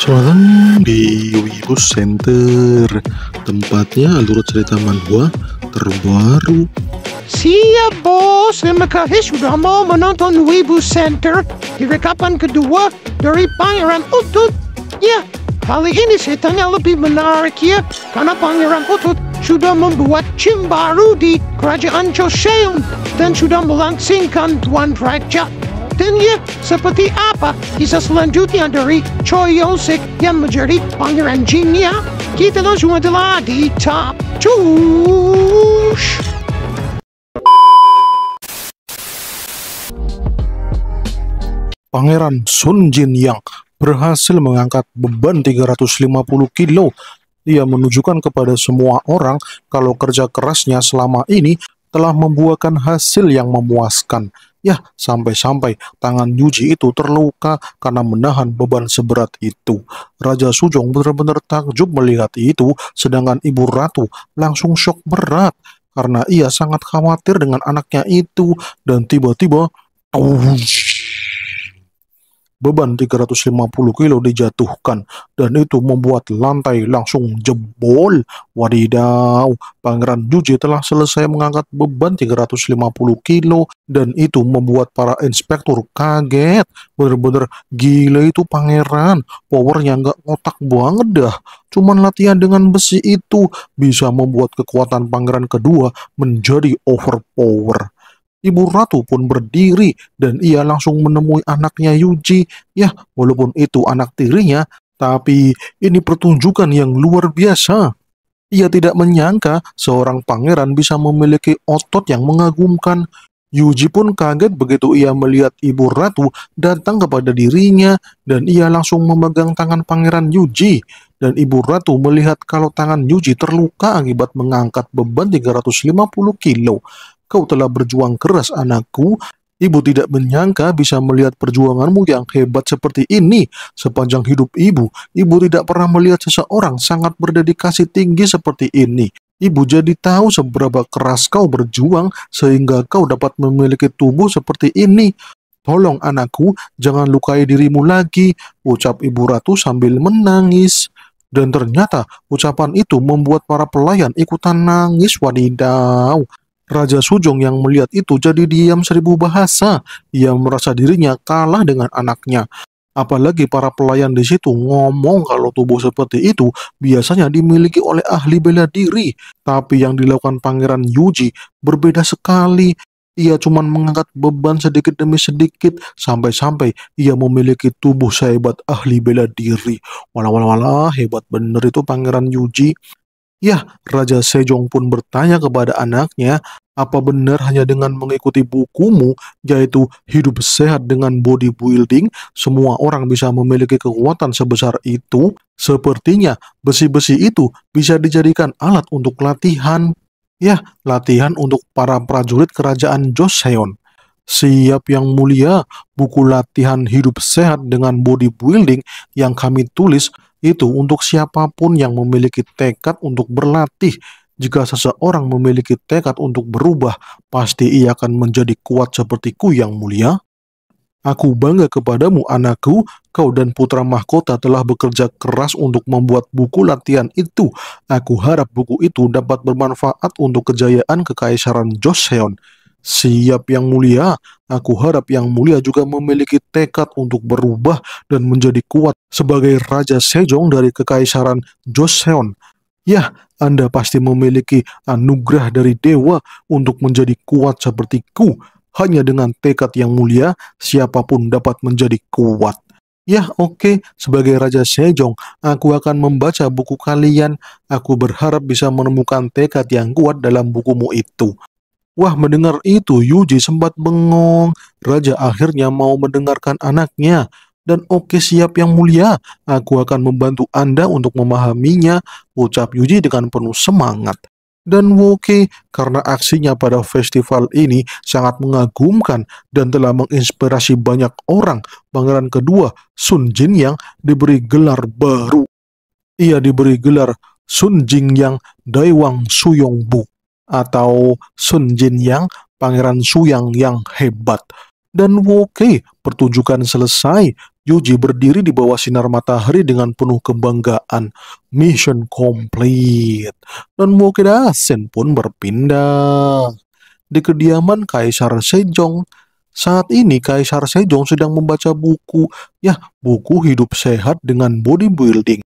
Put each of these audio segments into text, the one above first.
Selamat di Wibu Center Tempatnya alur cerita manhwa terbaru Siap bos, terima kasih sudah mau menonton Wibu Center Di rekapan kedua dari Pangeran Utut Ya, kali ini ceritanya lebih menarik ya Karena Pangeran Utut sudah membuat cim baru di Kerajaan Joseon Dan sudah melangsingkan Tuan Raja Selanjutnya, seperti apa kisah selanjutnya dari Choi Sik yang menjadi pangeran Jinnya Kita langsung adalah di Top Tush! Pangeran Sun Jin Yang berhasil mengangkat beban 350 kilo. Ia menunjukkan kepada semua orang kalau kerja kerasnya selama ini telah membuahkan hasil yang memuaskan. Ya, sampai-sampai tangan Yuji itu terluka karena menahan beban seberat itu. Raja Sujong benar-benar takjub melihat itu, sedangkan ibu ratu langsung shock berat karena ia sangat khawatir dengan anaknya itu dan tiba-tiba beban 350 kilo dijatuhkan dan itu membuat lantai langsung jebol. Wadidaw, Pangeran Juji telah selesai mengangkat beban 350 kilo dan itu membuat para inspektur kaget. Bener-bener gila itu pangeran, powernya nggak otak banget dah. Cuman latihan dengan besi itu bisa membuat kekuatan pangeran kedua menjadi overpower. Ibu Ratu pun berdiri dan ia langsung menemui anaknya Yuji. Ya, walaupun itu anak tirinya, tapi ini pertunjukan yang luar biasa. Ia tidak menyangka seorang pangeran bisa memiliki otot yang mengagumkan. Yuji pun kaget begitu ia melihat ibu ratu datang kepada dirinya dan ia langsung memegang tangan pangeran Yuji. Dan ibu ratu melihat kalau tangan Yuji terluka akibat mengangkat beban 350 kilo. Kau telah berjuang keras anakku. Ibu tidak menyangka bisa melihat perjuanganmu yang hebat seperti ini sepanjang hidup ibu. Ibu tidak pernah melihat seseorang sangat berdedikasi tinggi seperti ini. Ibu jadi tahu seberapa keras kau berjuang sehingga kau dapat memiliki tubuh seperti ini. Tolong anakku, jangan lukai dirimu lagi, ucap ibu ratu sambil menangis. Dan ternyata ucapan itu membuat para pelayan ikutan nangis wadidaw. Raja Sujong yang melihat itu jadi diam seribu bahasa. Ia merasa dirinya kalah dengan anaknya. Apalagi para pelayan di situ ngomong kalau tubuh seperti itu biasanya dimiliki oleh ahli bela diri. Tapi yang dilakukan Pangeran Yuji berbeda sekali. Ia cuma mengangkat beban sedikit demi sedikit sampai-sampai ia memiliki tubuh sehebat ahli bela diri. Walau-walau hebat bener itu Pangeran Yuji. Ya, Raja Sejong pun bertanya kepada anaknya, apa benar hanya dengan mengikuti bukumu, yaitu hidup sehat dengan building, semua orang bisa memiliki kekuatan sebesar itu? Sepertinya besi-besi itu bisa dijadikan alat untuk latihan. Ya, latihan untuk para prajurit kerajaan Joseon. Siap yang mulia, buku latihan hidup sehat dengan building yang kami tulis itu untuk siapapun yang memiliki tekad untuk berlatih. Jika seseorang memiliki tekad untuk berubah, pasti ia akan menjadi kuat sepertiku yang mulia. Aku bangga kepadamu anakku, kau dan putra mahkota telah bekerja keras untuk membuat buku latihan itu. Aku harap buku itu dapat bermanfaat untuk kejayaan kekaisaran Joseon. Siap yang mulia, aku harap yang mulia juga memiliki tekad untuk berubah dan menjadi kuat sebagai Raja Sejong dari Kekaisaran Joseon. Ya, Anda pasti memiliki anugerah dari dewa untuk menjadi kuat sepertiku. Hanya dengan tekad yang mulia, siapapun dapat menjadi kuat. Ya, oke, okay. sebagai Raja Sejong, aku akan membaca buku kalian. Aku berharap bisa menemukan tekad yang kuat dalam bukumu itu. Wah mendengar itu Yuji sempat bengong. Raja akhirnya mau mendengarkan anaknya. Dan oke siap yang mulia, aku akan membantu Anda untuk memahaminya, ucap Yuji dengan penuh semangat. Dan Woke karena aksinya pada festival ini sangat mengagumkan dan telah menginspirasi banyak orang, pangeran kedua Sun Jin yang diberi gelar baru. Ia diberi gelar Sun Jin Yang Daiwang Suyong Bu atau Sun Jin Yang, Pangeran Suyang yang hebat. Dan Woke, pertunjukan selesai, Yuji berdiri di bawah sinar matahari dengan penuh kebanggaan. Mission complete. Dan Woke Dasen pun berpindah. Di kediaman Kaisar Sejong, saat ini Kaisar Sejong sedang membaca buku, ya buku hidup sehat dengan bodybuilding.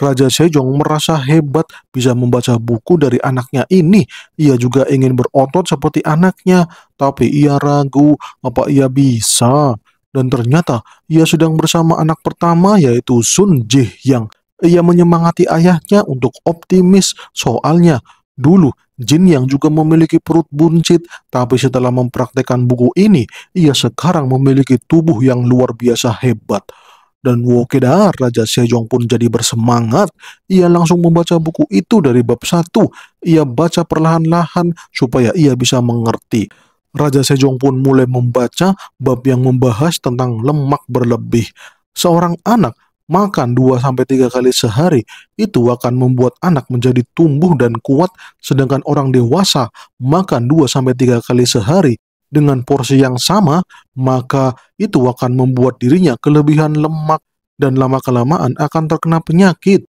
Raja Sejong merasa hebat bisa membaca buku dari anaknya ini. Ia juga ingin berotot seperti anaknya, tapi ia ragu apa ia bisa. Dan ternyata ia sedang bersama anak pertama yaitu Sun Ji Yang. Ia menyemangati ayahnya untuk optimis soalnya dulu Jin yang juga memiliki perut buncit, tapi setelah mempraktekkan buku ini, ia sekarang memiliki tubuh yang luar biasa hebat dan Wokedar, Raja Sejong pun jadi bersemangat. Ia langsung membaca buku itu dari bab satu. Ia baca perlahan-lahan supaya ia bisa mengerti. Raja Sejong pun mulai membaca bab yang membahas tentang lemak berlebih. Seorang anak makan 2-3 kali sehari itu akan membuat anak menjadi tumbuh dan kuat sedangkan orang dewasa makan 2-3 kali sehari dengan porsi yang sama, maka itu akan membuat dirinya kelebihan lemak dan lama-kelamaan akan terkena penyakit.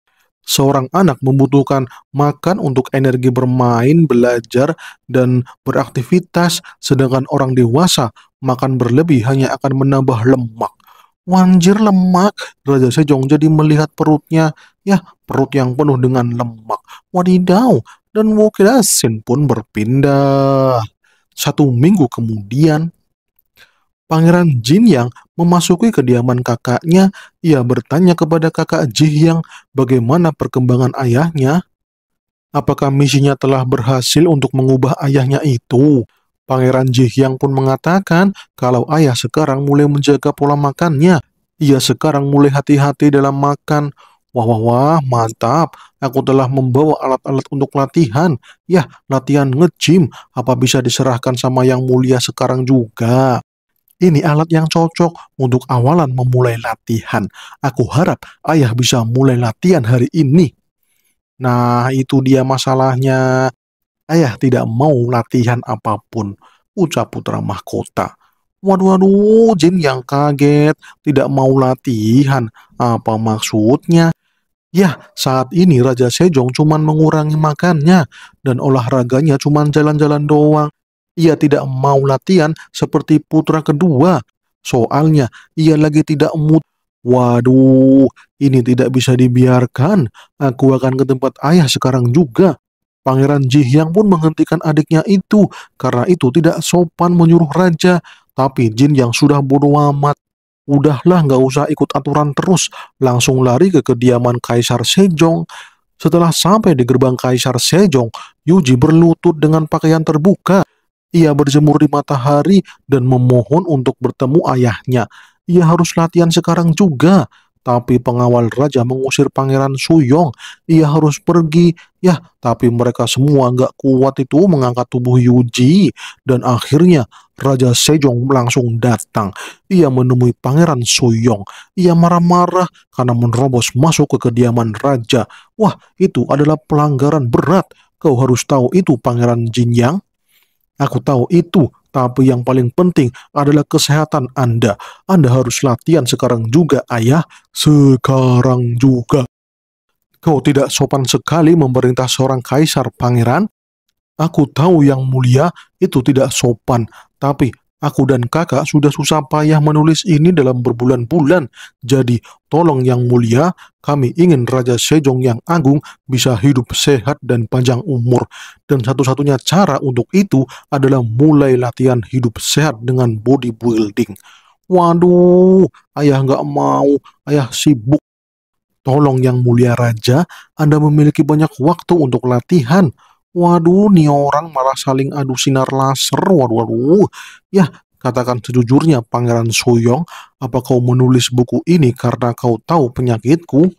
Seorang anak membutuhkan makan untuk energi bermain, belajar, dan beraktivitas, sedangkan orang dewasa makan berlebih hanya akan menambah lemak. Wanjir lemak, Raja Sejong jadi melihat perutnya, ya perut yang penuh dengan lemak. Wadidaw, dan Wukirasin pun berpindah. Satu minggu kemudian, Pangeran Jin Yang memasuki kediaman kakaknya. Ia bertanya kepada kakak Ji Yang bagaimana perkembangan ayahnya. Apakah misinya telah berhasil untuk mengubah ayahnya itu? Pangeran Ji Yang pun mengatakan kalau ayah sekarang mulai menjaga pola makannya. Ia sekarang mulai hati-hati dalam makan Wah, wah, wah, mantap. Aku telah membawa alat-alat untuk latihan. Ya, latihan nge-gym. Apa bisa diserahkan sama yang mulia sekarang juga? Ini alat yang cocok untuk awalan memulai latihan. Aku harap ayah bisa mulai latihan hari ini. Nah, itu dia masalahnya. Ayah tidak mau latihan apapun, ucap putra mahkota. Waduh, waduh, Jin yang kaget, tidak mau latihan. Apa maksudnya? Ya, saat ini Raja Sejong cuma mengurangi makannya dan olahraganya cuma jalan-jalan doang. Ia tidak mau latihan seperti putra kedua. Soalnya, ia lagi tidak mood. Waduh, ini tidak bisa dibiarkan. Aku akan ke tempat ayah sekarang juga. Pangeran Ji Jihyang pun menghentikan adiknya itu. Karena itu tidak sopan menyuruh raja. Tapi Jin yang sudah bodoh amat. Udahlah nggak usah ikut aturan terus, langsung lari ke kediaman Kaisar Sejong. Setelah sampai di gerbang Kaisar Sejong, Yuji berlutut dengan pakaian terbuka. Ia berjemur di matahari dan memohon untuk bertemu ayahnya. Ia harus latihan sekarang juga. Tapi pengawal raja mengusir Pangeran Suyong. Ia harus pergi Ya, tapi mereka semua nggak kuat itu mengangkat tubuh Yuji. Dan akhirnya Raja Sejong langsung datang. Ia menemui Pangeran Soyong. Ia marah-marah karena menerobos masuk ke kediaman Raja. Wah, itu adalah pelanggaran berat. Kau harus tahu itu Pangeran Jin Yang. Aku tahu itu, tapi yang paling penting adalah kesehatan Anda. Anda harus latihan sekarang juga, Ayah. Sekarang juga. Kau tidak sopan sekali memerintah seorang kaisar, pangeran. Aku tahu yang mulia itu tidak sopan, tapi aku dan kakak sudah susah payah menulis ini dalam berbulan-bulan. Jadi, tolong yang mulia, kami ingin Raja Sejong yang agung bisa hidup sehat dan panjang umur. Dan satu-satunya cara untuk itu adalah mulai latihan hidup sehat dengan bodybuilding. Waduh, ayah nggak mau, ayah sibuk Tolong yang mulia raja, Anda memiliki banyak waktu untuk latihan. Waduh, nih orang malah saling adu sinar laser. Waduh, waduh. Ya, katakan sejujurnya Pangeran Soyong, apa kau menulis buku ini karena kau tahu penyakitku?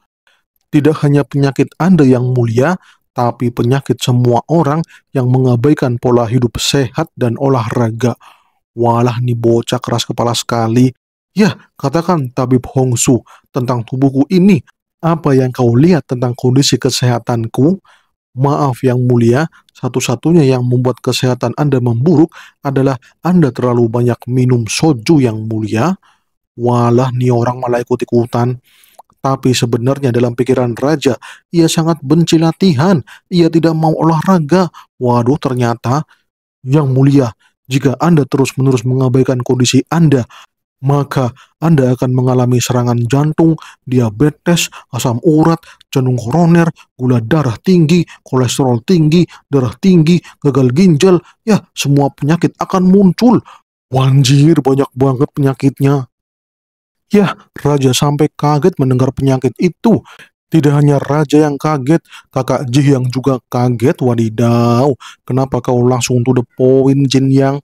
Tidak hanya penyakit Anda yang mulia, tapi penyakit semua orang yang mengabaikan pola hidup sehat dan olahraga. Walah nih bocah keras kepala sekali. Ya, katakan Tabib Hongsu tentang tubuhku ini apa yang kau lihat tentang kondisi kesehatanku? Maaf yang mulia, satu-satunya yang membuat kesehatan Anda memburuk adalah Anda terlalu banyak minum soju yang mulia. Walah nih orang malah ikut-ikutan. Tapi sebenarnya dalam pikiran raja, ia sangat benci latihan, ia tidak mau olahraga. Waduh ternyata, yang mulia, jika Anda terus-menerus mengabaikan kondisi Anda, maka Anda akan mengalami serangan jantung, diabetes, asam urat, jantung koroner, gula darah tinggi, kolesterol tinggi, darah tinggi, gagal ginjal, ya semua penyakit akan muncul. Wanjir banyak banget penyakitnya. Ya, Raja sampai kaget mendengar penyakit itu. Tidak hanya raja yang kaget, kakak ji yang juga kaget. Wadidaw, kenapa kau langsung to the point, Jin Yang?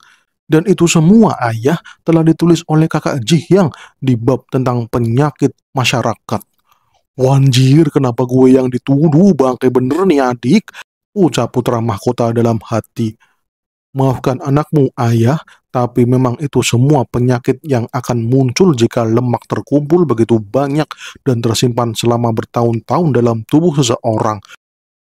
Dan itu semua ayah telah ditulis oleh kakak Jihyang di bab tentang penyakit masyarakat. Wanjir, kenapa gue yang dituduh bangke bener nih adik? Ucap putra mahkota dalam hati. Maafkan anakmu ayah, tapi memang itu semua penyakit yang akan muncul jika lemak terkumpul begitu banyak dan tersimpan selama bertahun-tahun dalam tubuh seseorang.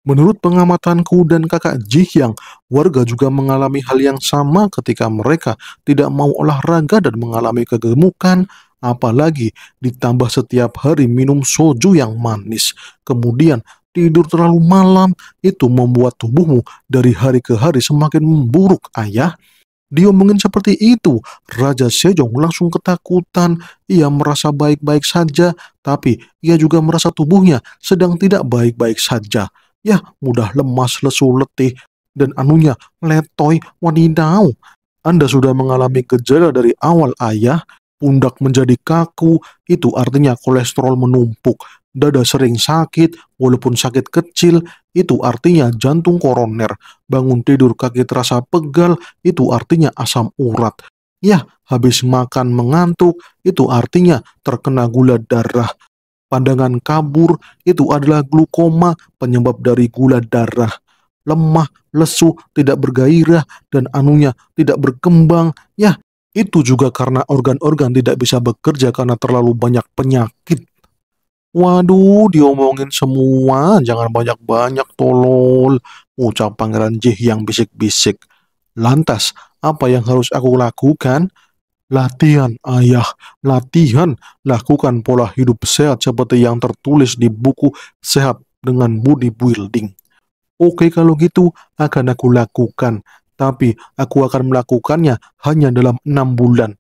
Menurut pengamatanku dan kakak Jihyang, warga juga mengalami hal yang sama ketika mereka tidak mau olahraga dan mengalami kegemukan, apalagi ditambah setiap hari minum soju yang manis. Kemudian tidur terlalu malam, itu membuat tubuhmu dari hari ke hari semakin memburuk, ayah. Dia Diomongin seperti itu, Raja Sejong langsung ketakutan. Ia merasa baik-baik saja, tapi ia juga merasa tubuhnya sedang tidak baik-baik saja. Ya, mudah lemas, lesu, letih, dan anunya letoy wanidau Anda sudah mengalami gejala dari awal ayah, pundak menjadi kaku, itu artinya kolesterol menumpuk, dada sering sakit, walaupun sakit kecil, itu artinya jantung koroner, bangun tidur kaki terasa pegal, itu artinya asam urat. Ya, habis makan mengantuk, itu artinya terkena gula darah pandangan kabur itu adalah glukoma penyebab dari gula darah. Lemah, lesu, tidak bergairah, dan anunya tidak berkembang. Ya, itu juga karena organ-organ tidak bisa bekerja karena terlalu banyak penyakit. Waduh, diomongin semua, jangan banyak-banyak tolol, ucap Pangeran Jih yang bisik-bisik. Lantas, apa yang harus aku lakukan? latihan ayah, latihan lakukan pola hidup sehat seperti yang tertulis di buku Sehat dengan Body Building. Oke kalau gitu akan aku lakukan, tapi aku akan melakukannya hanya dalam enam bulan.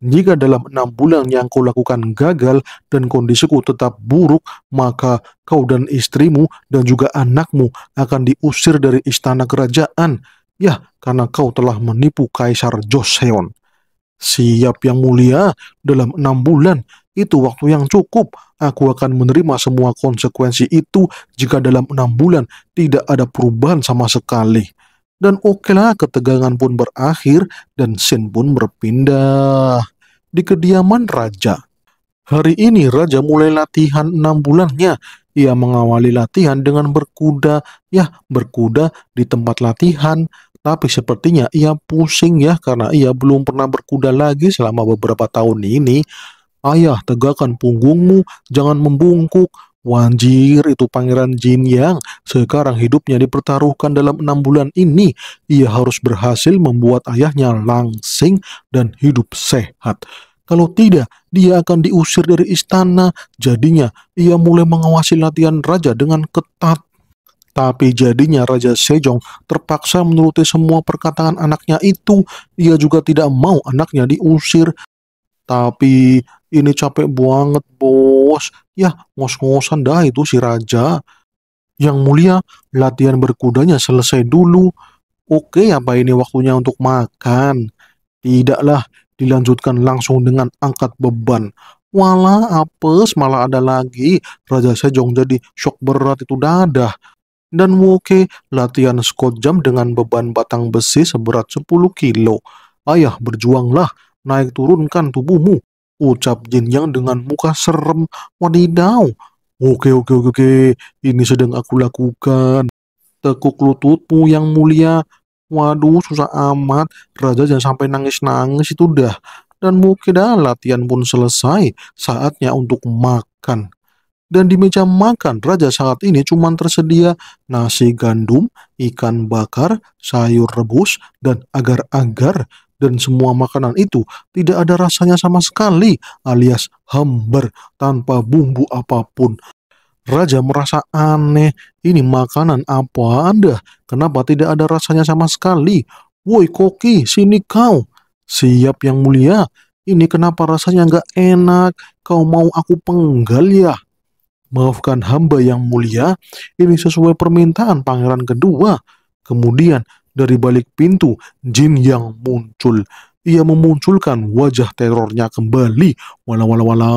Jika dalam enam bulan yang kau lakukan gagal dan kondisiku tetap buruk, maka kau dan istrimu dan juga anakmu akan diusir dari istana kerajaan. Ya, karena kau telah menipu Kaisar Joseon. Siap yang mulia, dalam enam bulan itu waktu yang cukup. Aku akan menerima semua konsekuensi itu jika dalam enam bulan tidak ada perubahan sama sekali. Dan okelah ketegangan pun berakhir dan Sin pun berpindah. Di kediaman Raja. Hari ini Raja mulai latihan enam bulannya. Ia mengawali latihan dengan berkuda, ya berkuda di tempat latihan, tapi sepertinya ia pusing ya karena ia belum pernah berkuda lagi selama beberapa tahun ini. Ayah, tegakkan punggungmu, jangan membungkuk. Wanjir, itu pangeran Jin Yang. Sekarang hidupnya dipertaruhkan dalam enam bulan ini. Ia harus berhasil membuat ayahnya langsing dan hidup sehat. Kalau tidak, dia akan diusir dari istana. Jadinya, ia mulai mengawasi latihan raja dengan ketat. Tapi jadinya Raja Sejong terpaksa menuruti semua perkataan anaknya itu. Ia juga tidak mau anaknya diusir. Tapi ini capek banget bos. Ya ngos-ngosan dah itu si Raja. Yang mulia, latihan berkudanya selesai dulu. Oke apa ini waktunya untuk makan? Tidaklah, dilanjutkan langsung dengan angkat beban. Walah apes malah ada lagi Raja Sejong jadi shock berat itu dadah dan Woke latihan squat jam dengan beban batang besi seberat 10 kilo. Ayah berjuanglah, naik turunkan tubuhmu. Ucap Jin Yang dengan muka serem. Wadidaw. Oke, oke, oke, oke. Ini sedang aku lakukan. Tekuk lututmu yang mulia. Waduh, susah amat. Raja jangan sampai nangis-nangis itu dah. Dan mungkin dah latihan pun selesai. Saatnya untuk makan dan di meja makan raja saat ini cuma tersedia nasi gandum, ikan bakar, sayur rebus, dan agar-agar. Dan semua makanan itu tidak ada rasanya sama sekali alias hambar tanpa bumbu apapun. Raja merasa aneh, ini makanan apa anda? Kenapa tidak ada rasanya sama sekali? Woi koki, sini kau. Siap yang mulia, ini kenapa rasanya nggak enak? Kau mau aku penggal ya? Maafkan hamba yang mulia, ini sesuai permintaan pangeran kedua. Kemudian, dari balik pintu, jin yang muncul. Ia memunculkan wajah terornya kembali. Wala wala wala.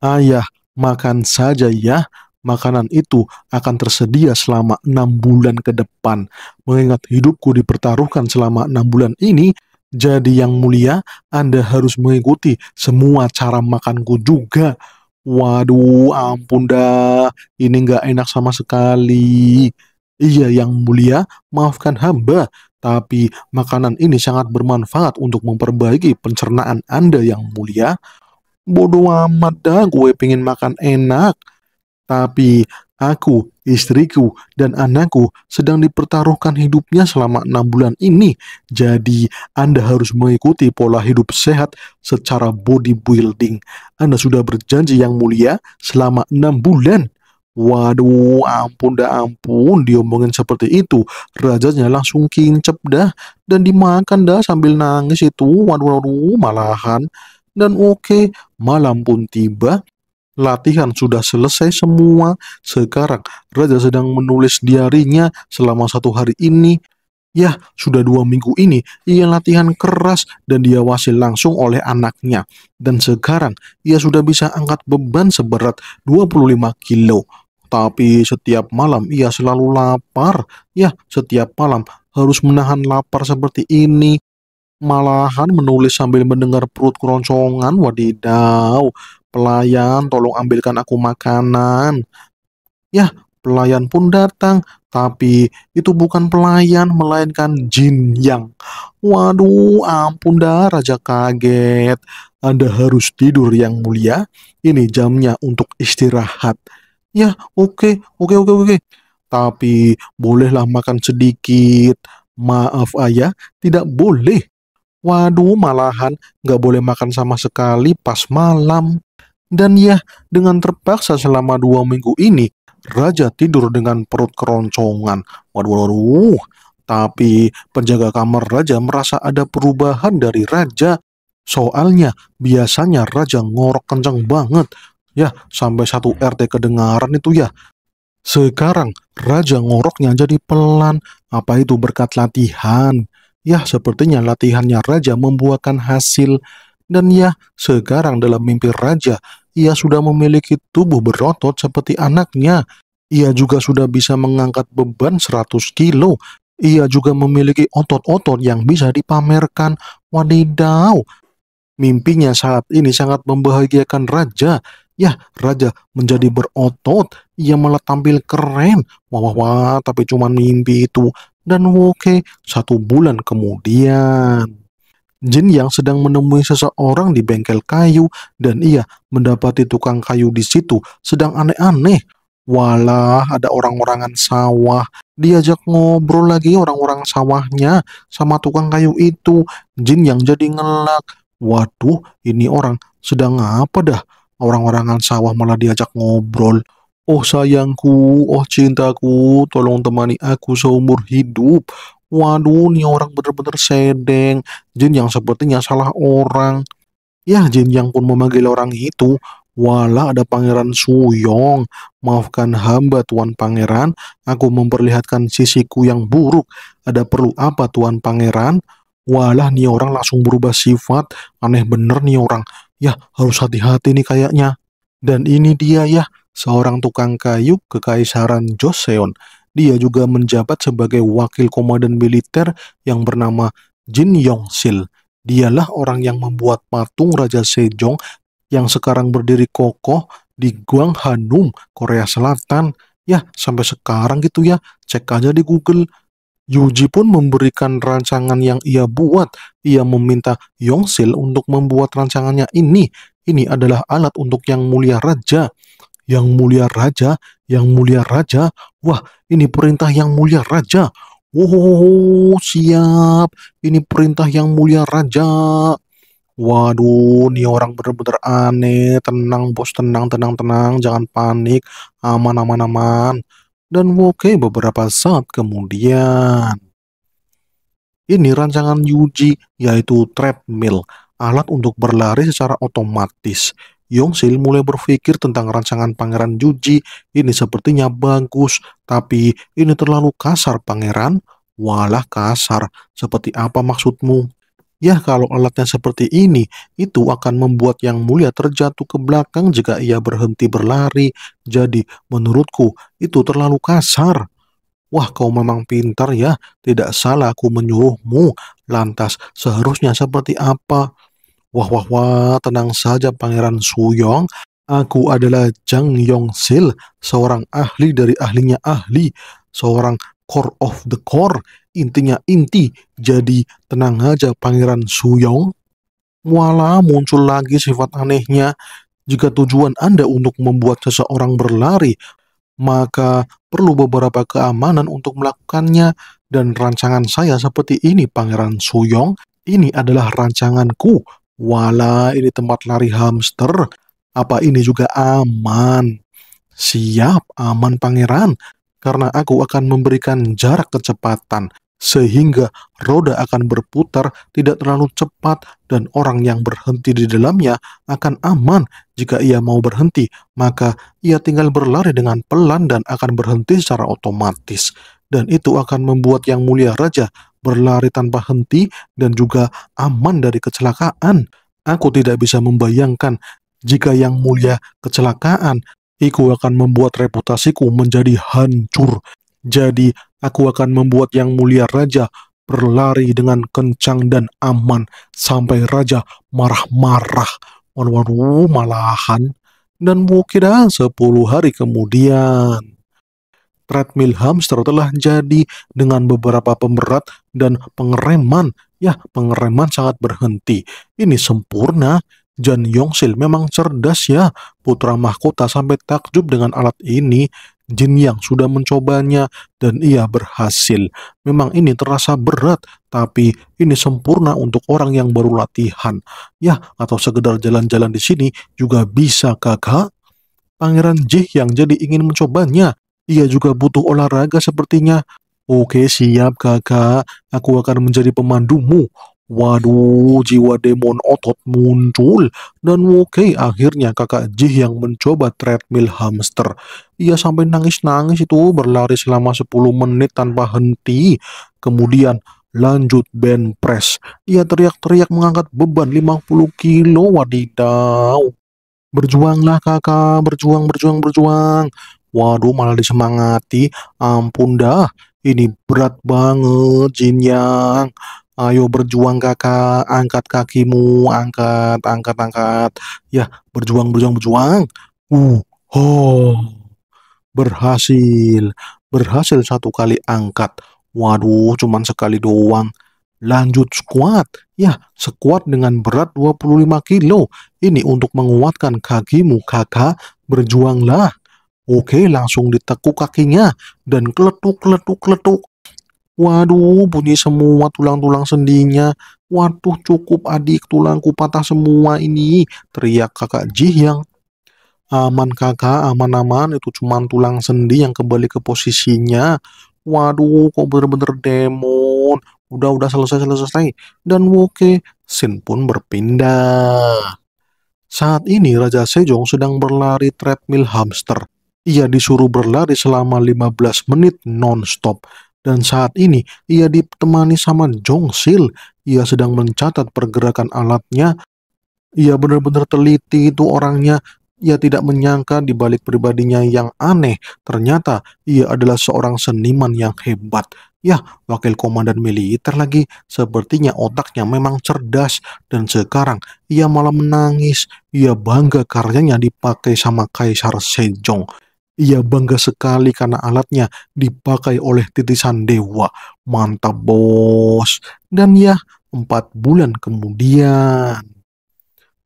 Ayah, makan saja ya. Makanan itu akan tersedia selama enam bulan ke depan. Mengingat hidupku dipertaruhkan selama enam bulan ini, jadi yang mulia, Anda harus mengikuti semua cara makanku juga. Waduh, ampun dah, ini nggak enak sama sekali. Iya, yang mulia, maafkan hamba, tapi makanan ini sangat bermanfaat untuk memperbaiki pencernaan Anda yang mulia. Bodoh amat dah, gue pengen makan enak. Tapi Aku, istriku, dan anakku sedang dipertaruhkan hidupnya selama enam bulan ini. Jadi, Anda harus mengikuti pola hidup sehat secara bodybuilding. Anda sudah berjanji yang mulia selama enam bulan. Waduh, ampun dah ampun, diomongin seperti itu. Rajanya langsung kincep dah, dan dimakan dah sambil nangis itu. Waduh, waduh, malahan. Dan oke, okay, malam pun tiba, Latihan sudah selesai semua. Sekarang Raja sedang menulis diarinya selama satu hari ini. Ya, sudah dua minggu ini ia latihan keras dan diawasi langsung oleh anaknya. Dan sekarang ia sudah bisa angkat beban seberat 25 kilo. Tapi setiap malam ia selalu lapar. Ya, setiap malam harus menahan lapar seperti ini malahan menulis sambil mendengar perut keroncongan. Wadidaw, pelayan tolong ambilkan aku makanan. Ya, pelayan pun datang, tapi itu bukan pelayan, melainkan jin yang. Waduh, ampun dah, Raja kaget. Anda harus tidur yang mulia, ini jamnya untuk istirahat. Ya, oke, okay, oke, okay, oke, okay, oke. Okay. Tapi bolehlah makan sedikit. Maaf ayah, tidak boleh Waduh, malahan nggak boleh makan sama sekali pas malam. Dan ya, dengan terpaksa selama dua minggu ini, Raja tidur dengan perut keroncongan. Waduh, waduh. Tapi penjaga kamar Raja merasa ada perubahan dari Raja. Soalnya biasanya Raja ngorok kencang banget. Ya, sampai satu RT kedengaran itu ya. Sekarang Raja ngoroknya jadi pelan. Apa itu berkat latihan? Ya, sepertinya latihannya raja membuahkan hasil dan ya, sekarang dalam mimpi raja, ia sudah memiliki tubuh berotot seperti anaknya. Ia juga sudah bisa mengangkat beban 100 kilo. Ia juga memiliki otot-otot yang bisa dipamerkan. Wadidaw, Mimpinya saat ini sangat membahagiakan Raja. Ya, Raja menjadi berotot. Ia malah tampil keren. Wah, wah, wah, tapi cuma mimpi itu dan Woke satu bulan kemudian. Jin yang sedang menemui seseorang di bengkel kayu dan ia mendapati tukang kayu di situ sedang aneh-aneh. Walah ada orang-orangan sawah, diajak ngobrol lagi orang-orang sawahnya sama tukang kayu itu. Jin yang jadi ngelak. Waduh, ini orang sedang apa dah? Orang-orangan sawah malah diajak ngobrol. Oh sayangku, oh cintaku, tolong temani aku seumur hidup. Waduh, ini orang benar-benar sedeng. Jin yang sepertinya salah orang. Ya, Jin yang pun memanggil orang itu. Walah, ada pangeran Suyong. Maafkan hamba tuan pangeran, aku memperlihatkan sisiku yang buruk. Ada perlu apa tuan pangeran? Walah nih orang langsung berubah sifat, aneh bener nih orang. Ya, harus hati-hati nih kayaknya. Dan ini dia ya, seorang tukang kayu kekaisaran Joseon. Dia juga menjabat sebagai wakil komandan militer yang bernama Jin Yongsil. Dialah orang yang membuat patung Raja Sejong yang sekarang berdiri kokoh di Gwanghwaneum, Korea Selatan. Ya, sampai sekarang gitu ya. Cek aja di Google. Yuji pun memberikan rancangan yang ia buat. Ia meminta Yongsil untuk membuat rancangannya ini. Ini adalah alat untuk yang mulia raja. Yang mulia raja, yang mulia raja. Wah, ini perintah yang mulia raja. Oh, siap. Ini perintah yang mulia raja. Waduh, ini orang benar-benar aneh. Tenang, bos. Tenang, tenang, tenang. Jangan panik. Aman, aman, aman. Dan oke, okay, beberapa saat kemudian. Ini rancangan Yuji, yaitu treadmill. Alat untuk berlari secara otomatis. Yongsil mulai berpikir tentang rancangan Pangeran Juji. Ini sepertinya bagus, tapi ini terlalu kasar, Pangeran. Walah kasar, seperti apa maksudmu? Ya kalau alatnya seperti ini, itu akan membuat yang mulia terjatuh ke belakang jika ia berhenti berlari. Jadi menurutku itu terlalu kasar. Wah kau memang pintar ya, tidak salah aku menyuruhmu. Lantas seharusnya seperti apa? Wah wah wah, tenang saja Pangeran Suyong. Aku adalah Jang Yong Sil, seorang ahli dari ahlinya ahli, seorang core of the core, intinya inti. Jadi tenang aja Pangeran Suyong. Wala muncul lagi sifat anehnya. Jika tujuan Anda untuk membuat seseorang berlari, maka perlu beberapa keamanan untuk melakukannya. Dan rancangan saya seperti ini, Pangeran Suyong. Ini adalah rancanganku Wala, ini tempat lari hamster. Apa ini juga aman? Siap, aman pangeran, karena aku akan memberikan jarak kecepatan sehingga roda akan berputar tidak terlalu cepat dan orang yang berhenti di dalamnya akan aman jika ia mau berhenti, maka ia tinggal berlari dengan pelan dan akan berhenti secara otomatis. Dan itu akan membuat yang mulia raja berlari tanpa henti, dan juga aman dari kecelakaan. Aku tidak bisa membayangkan jika yang mulia kecelakaan, itu akan membuat reputasiku menjadi hancur. Jadi, aku akan membuat yang mulia raja berlari dengan kencang dan aman sampai raja marah-marah. war-waru malahan. Dan mungkin sepuluh hari kemudian treadmill hamster telah jadi dengan beberapa pemberat dan pengereman. Ya, pengereman sangat berhenti. Ini sempurna. Jan Yongsil memang cerdas ya. Putra mahkota sampai takjub dengan alat ini. Jin yang sudah mencobanya dan ia berhasil. Memang ini terasa berat, tapi ini sempurna untuk orang yang baru latihan. Ya, atau sekedar jalan-jalan di sini juga bisa kakak. Pangeran Jih yang jadi ingin mencobanya ia juga butuh olahraga sepertinya. Oke siap kakak, aku akan menjadi pemandumu. Waduh, jiwa demon otot muncul. Dan oke, akhirnya kakak Jih yang mencoba treadmill hamster. Ia sampai nangis-nangis itu berlari selama 10 menit tanpa henti. Kemudian lanjut band press. Ia teriak-teriak mengangkat beban 50 kilo wadidaw. Berjuanglah kakak, berjuang, berjuang, berjuang. Waduh, malah disemangati. Ampun dah, ini berat banget, Jin Yang. Ayo berjuang kakak, angkat kakimu, angkat, angkat, angkat. Ya, berjuang, berjuang, berjuang. Uh, oh, berhasil, berhasil satu kali angkat. Waduh, cuman sekali doang. Lanjut squat. Ya, squat dengan berat 25 kilo. Ini untuk menguatkan kakimu, kakak. Berjuanglah. Oke, langsung ditekuk kakinya dan keletuk-keletuk-keletuk. Waduh, bunyi semua tulang-tulang sendinya. Waduh, cukup adik, tulangku patah semua ini. Teriak kakak Jih yang aman kakak, aman-aman. Itu cuma tulang sendi yang kembali ke posisinya. Waduh, kok bener-bener demon. Udah-udah selesai-selesai. Dan oke, Sin pun berpindah. Saat ini Raja Sejong sedang berlari treadmill hamster ia disuruh berlari selama 15 menit non-stop. Dan saat ini, ia ditemani sama Jong Sil. Ia sedang mencatat pergerakan alatnya. Ia benar-benar teliti itu orangnya. Ia tidak menyangka di balik pribadinya yang aneh, ternyata ia adalah seorang seniman yang hebat. Ya, wakil komandan militer lagi, sepertinya otaknya memang cerdas dan sekarang ia malah menangis. Ia bangga karyanya dipakai sama Kaisar Sejong. Ia bangga sekali karena alatnya dipakai oleh titisan dewa. Mantap bos. Dan ya, empat bulan kemudian.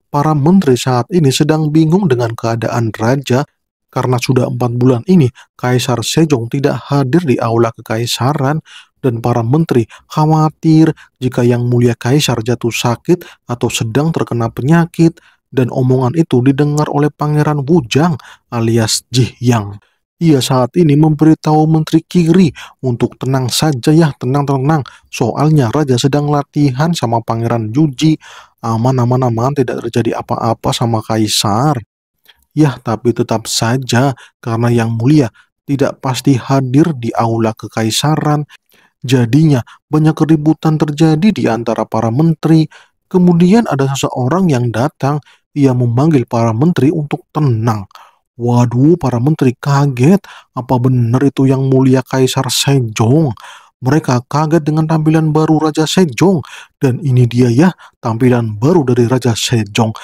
Para menteri saat ini sedang bingung dengan keadaan raja karena sudah empat bulan ini Kaisar Sejong tidak hadir di aula kekaisaran dan para menteri khawatir jika yang mulia Kaisar jatuh sakit atau sedang terkena penyakit dan omongan itu didengar oleh Pangeran Wujang alias Ji Yang. Ia saat ini memberitahu Menteri Kiri untuk tenang saja ya, tenang-tenang. Soalnya Raja sedang latihan sama Pangeran Yuji. Aman-aman-aman tidak terjadi apa-apa sama Kaisar. Yah, tapi tetap saja karena Yang Mulia tidak pasti hadir di aula kekaisaran. Jadinya banyak keributan terjadi di antara para menteri. Kemudian ada seseorang yang datang ia memanggil para menteri untuk tenang. Waduh, para menteri kaget. Apa benar itu yang mulia Kaisar Sejong? Mereka kaget dengan tampilan baru Raja Sejong. Dan ini dia ya, tampilan baru dari Raja Sejong.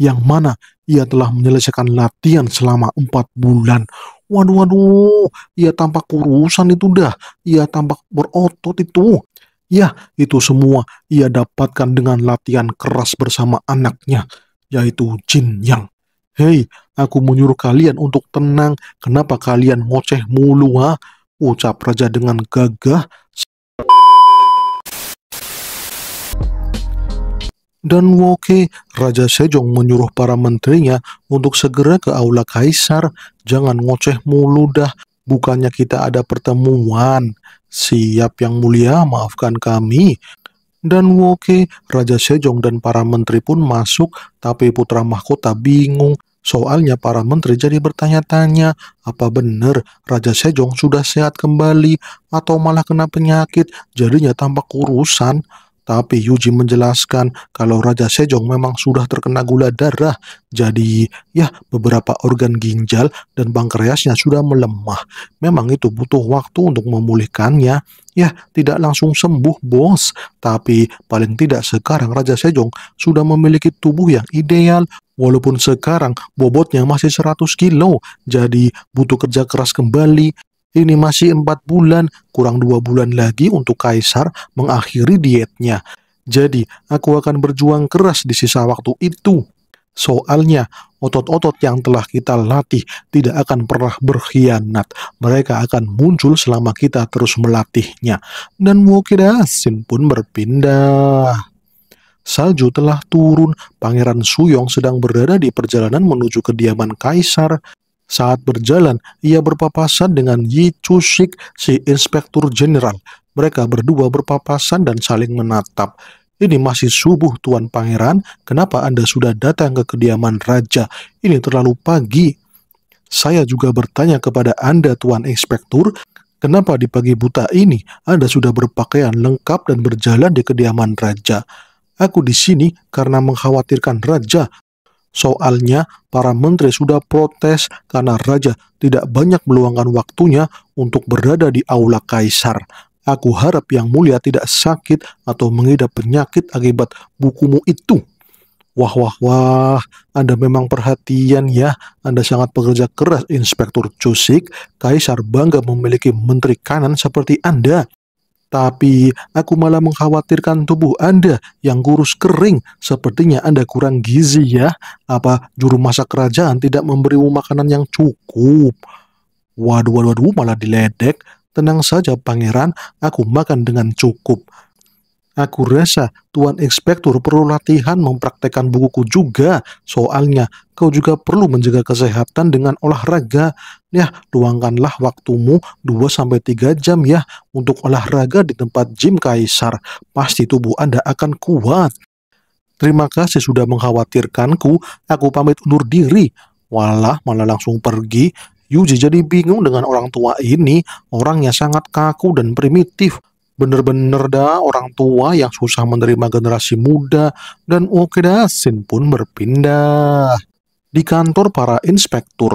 Yang mana ia telah menyelesaikan latihan selama empat bulan. Waduh, waduh, ia tampak kurusan itu dah. Ia tampak berotot itu. Ya, itu semua ia dapatkan dengan latihan keras bersama anaknya yaitu jin yang. Hei, aku menyuruh kalian untuk tenang. Kenapa kalian ngoceh mulu, ha? Ucap raja dengan gagah. Dan Woke, Raja Sejong menyuruh para menterinya untuk segera ke Aula Kaisar. Jangan ngoceh mulu dah, bukannya kita ada pertemuan. Siap yang mulia, maafkan kami. Dan Woke, Raja Sejong dan para menteri pun masuk, tapi putra mahkota bingung. Soalnya para menteri jadi bertanya-tanya, apa benar Raja Sejong sudah sehat kembali atau malah kena penyakit, jadinya tampak urusan? Tapi Yuji menjelaskan kalau Raja Sejong memang sudah terkena gula darah. Jadi ya beberapa organ ginjal dan pankreasnya sudah melemah. Memang itu butuh waktu untuk memulihkannya. Ya tidak langsung sembuh bos. Tapi paling tidak sekarang Raja Sejong sudah memiliki tubuh yang ideal Walaupun sekarang bobotnya masih 100 kilo, jadi butuh kerja keras kembali ini masih empat bulan, kurang dua bulan lagi untuk Kaisar mengakhiri dietnya. Jadi, aku akan berjuang keras di sisa waktu itu. Soalnya, otot-otot yang telah kita latih tidak akan pernah berkhianat. Mereka akan muncul selama kita terus melatihnya. Dan Wokidasin pun berpindah. Salju telah turun, Pangeran Suyong sedang berada di perjalanan menuju kediaman Kaisar. Saat berjalan, ia berpapasan dengan Yi Chushik, si Inspektur Jenderal. Mereka berdua berpapasan dan saling menatap. Ini masih subuh, Tuan Pangeran. Kenapa Anda sudah datang ke kediaman Raja? Ini terlalu pagi. Saya juga bertanya kepada Anda, Tuan Inspektur, kenapa di pagi buta ini Anda sudah berpakaian lengkap dan berjalan di kediaman Raja? Aku di sini karena mengkhawatirkan Raja, Soalnya para menteri sudah protes karena raja tidak banyak meluangkan waktunya untuk berada di aula kaisar. Aku harap yang mulia tidak sakit atau mengidap penyakit akibat bukumu itu. Wah, wah, wah, Anda memang perhatian ya. Anda sangat pekerja keras, Inspektur Cusik. Kaisar bangga memiliki menteri kanan seperti Anda. Tapi aku malah mengkhawatirkan tubuh Anda yang kurus kering. Sepertinya Anda kurang gizi ya. Apa juru masak kerajaan tidak memberimu makanan yang cukup? Waduh, waduh, waduh, malah diledek. Tenang saja, Pangeran. Aku makan dengan cukup. Aku rasa Tuan Inspektur perlu latihan mempraktekkan bukuku juga. Soalnya kau juga perlu menjaga kesehatan dengan olahraga. Ya, luangkanlah waktumu 2-3 jam ya untuk olahraga di tempat gym Kaisar. Pasti tubuh Anda akan kuat. Terima kasih sudah mengkhawatirkanku. Aku pamit undur diri. Walah, malah langsung pergi. Yuji jadi bingung dengan orang tua ini. Orangnya sangat kaku dan primitif. Bener-bener dah orang tua yang susah menerima generasi muda dan Oke Dasin pun berpindah. Di kantor para inspektur,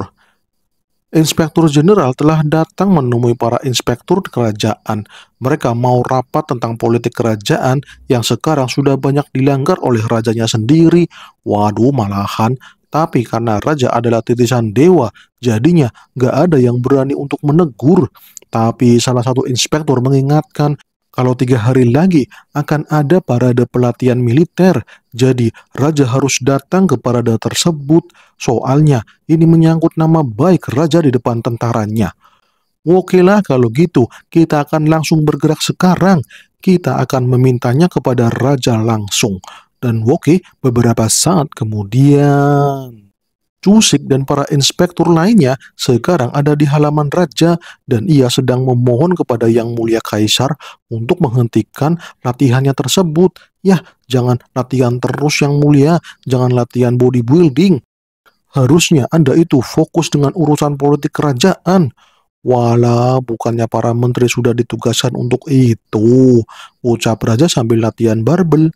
Inspektur Jenderal telah datang menemui para inspektur kerajaan. Mereka mau rapat tentang politik kerajaan yang sekarang sudah banyak dilanggar oleh rajanya sendiri. Waduh malahan, tapi karena raja adalah titisan dewa, jadinya gak ada yang berani untuk menegur. Tapi salah satu inspektur mengingatkan kalau tiga hari lagi akan ada parade pelatihan militer, jadi raja harus datang ke parade tersebut. Soalnya ini menyangkut nama baik raja di depan tentaranya. Oke lah kalau gitu, kita akan langsung bergerak sekarang. Kita akan memintanya kepada raja langsung. Dan oke beberapa saat kemudian... Cusik dan para inspektur lainnya sekarang ada di halaman raja dan ia sedang memohon kepada Yang Mulia Kaisar untuk menghentikan latihannya tersebut. Ya, jangan latihan terus Yang Mulia, jangan latihan bodybuilding. Harusnya Anda itu fokus dengan urusan politik kerajaan. Walau bukannya para menteri sudah ditugaskan untuk itu, ucap raja sambil latihan barbel.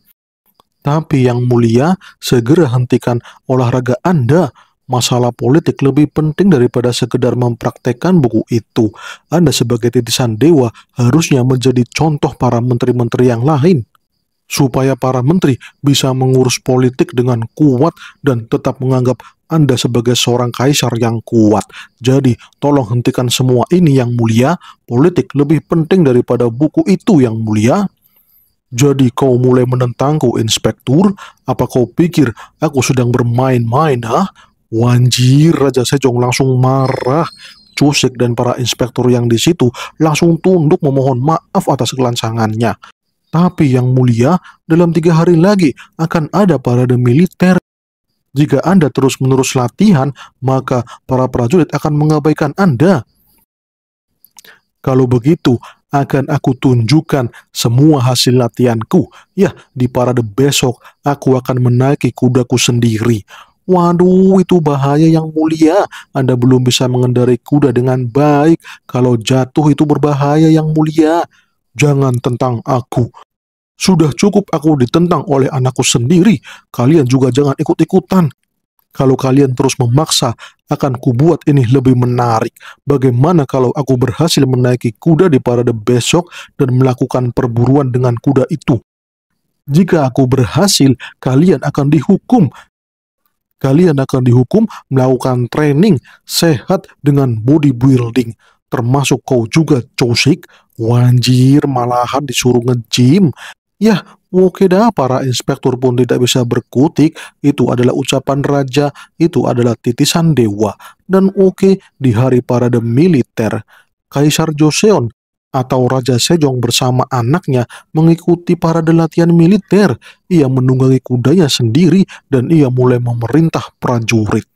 Tapi yang mulia, segera hentikan olahraga Anda masalah politik lebih penting daripada sekedar mempraktekkan buku itu. Anda sebagai titisan dewa harusnya menjadi contoh para menteri-menteri yang lain supaya para menteri bisa mengurus politik dengan kuat dan tetap menganggap Anda sebagai seorang kaisar yang kuat. Jadi, tolong hentikan semua ini yang mulia. Politik lebih penting daripada buku itu yang mulia. Jadi kau mulai menentangku, Inspektur? Apa kau pikir aku sedang bermain-main, ha? Wanjir Raja Sejong langsung marah. Cusik dan para inspektur yang di situ langsung tunduk memohon maaf atas kelancangannya. Tapi yang mulia, dalam tiga hari lagi akan ada parade militer. Jika Anda terus-menerus latihan, maka para prajurit akan mengabaikan Anda. Kalau begitu, akan aku tunjukkan semua hasil latihanku. Ya, di parade besok, aku akan menaiki kudaku sendiri. Waduh, itu bahaya yang mulia. Anda belum bisa mengendarai kuda dengan baik. Kalau jatuh itu berbahaya yang mulia. Jangan tentang aku. Sudah cukup aku ditentang oleh anakku sendiri. Kalian juga jangan ikut-ikutan. Kalau kalian terus memaksa, akan kubuat ini lebih menarik. Bagaimana kalau aku berhasil menaiki kuda di parade besok dan melakukan perburuan dengan kuda itu? Jika aku berhasil, kalian akan dihukum kalian akan dihukum melakukan training sehat dengan bodybuilding. Termasuk kau juga, Chosik Wanjir, malahan disuruh nge-gym. Yah, oke dah para inspektur pun tidak bisa berkutik, itu adalah ucapan raja, itu adalah titisan dewa. Dan oke, di hari parade militer, Kaisar Joseon atau Raja Sejong bersama anaknya mengikuti para latihan militer. Ia menunggangi kudanya sendiri dan ia mulai memerintah prajurit.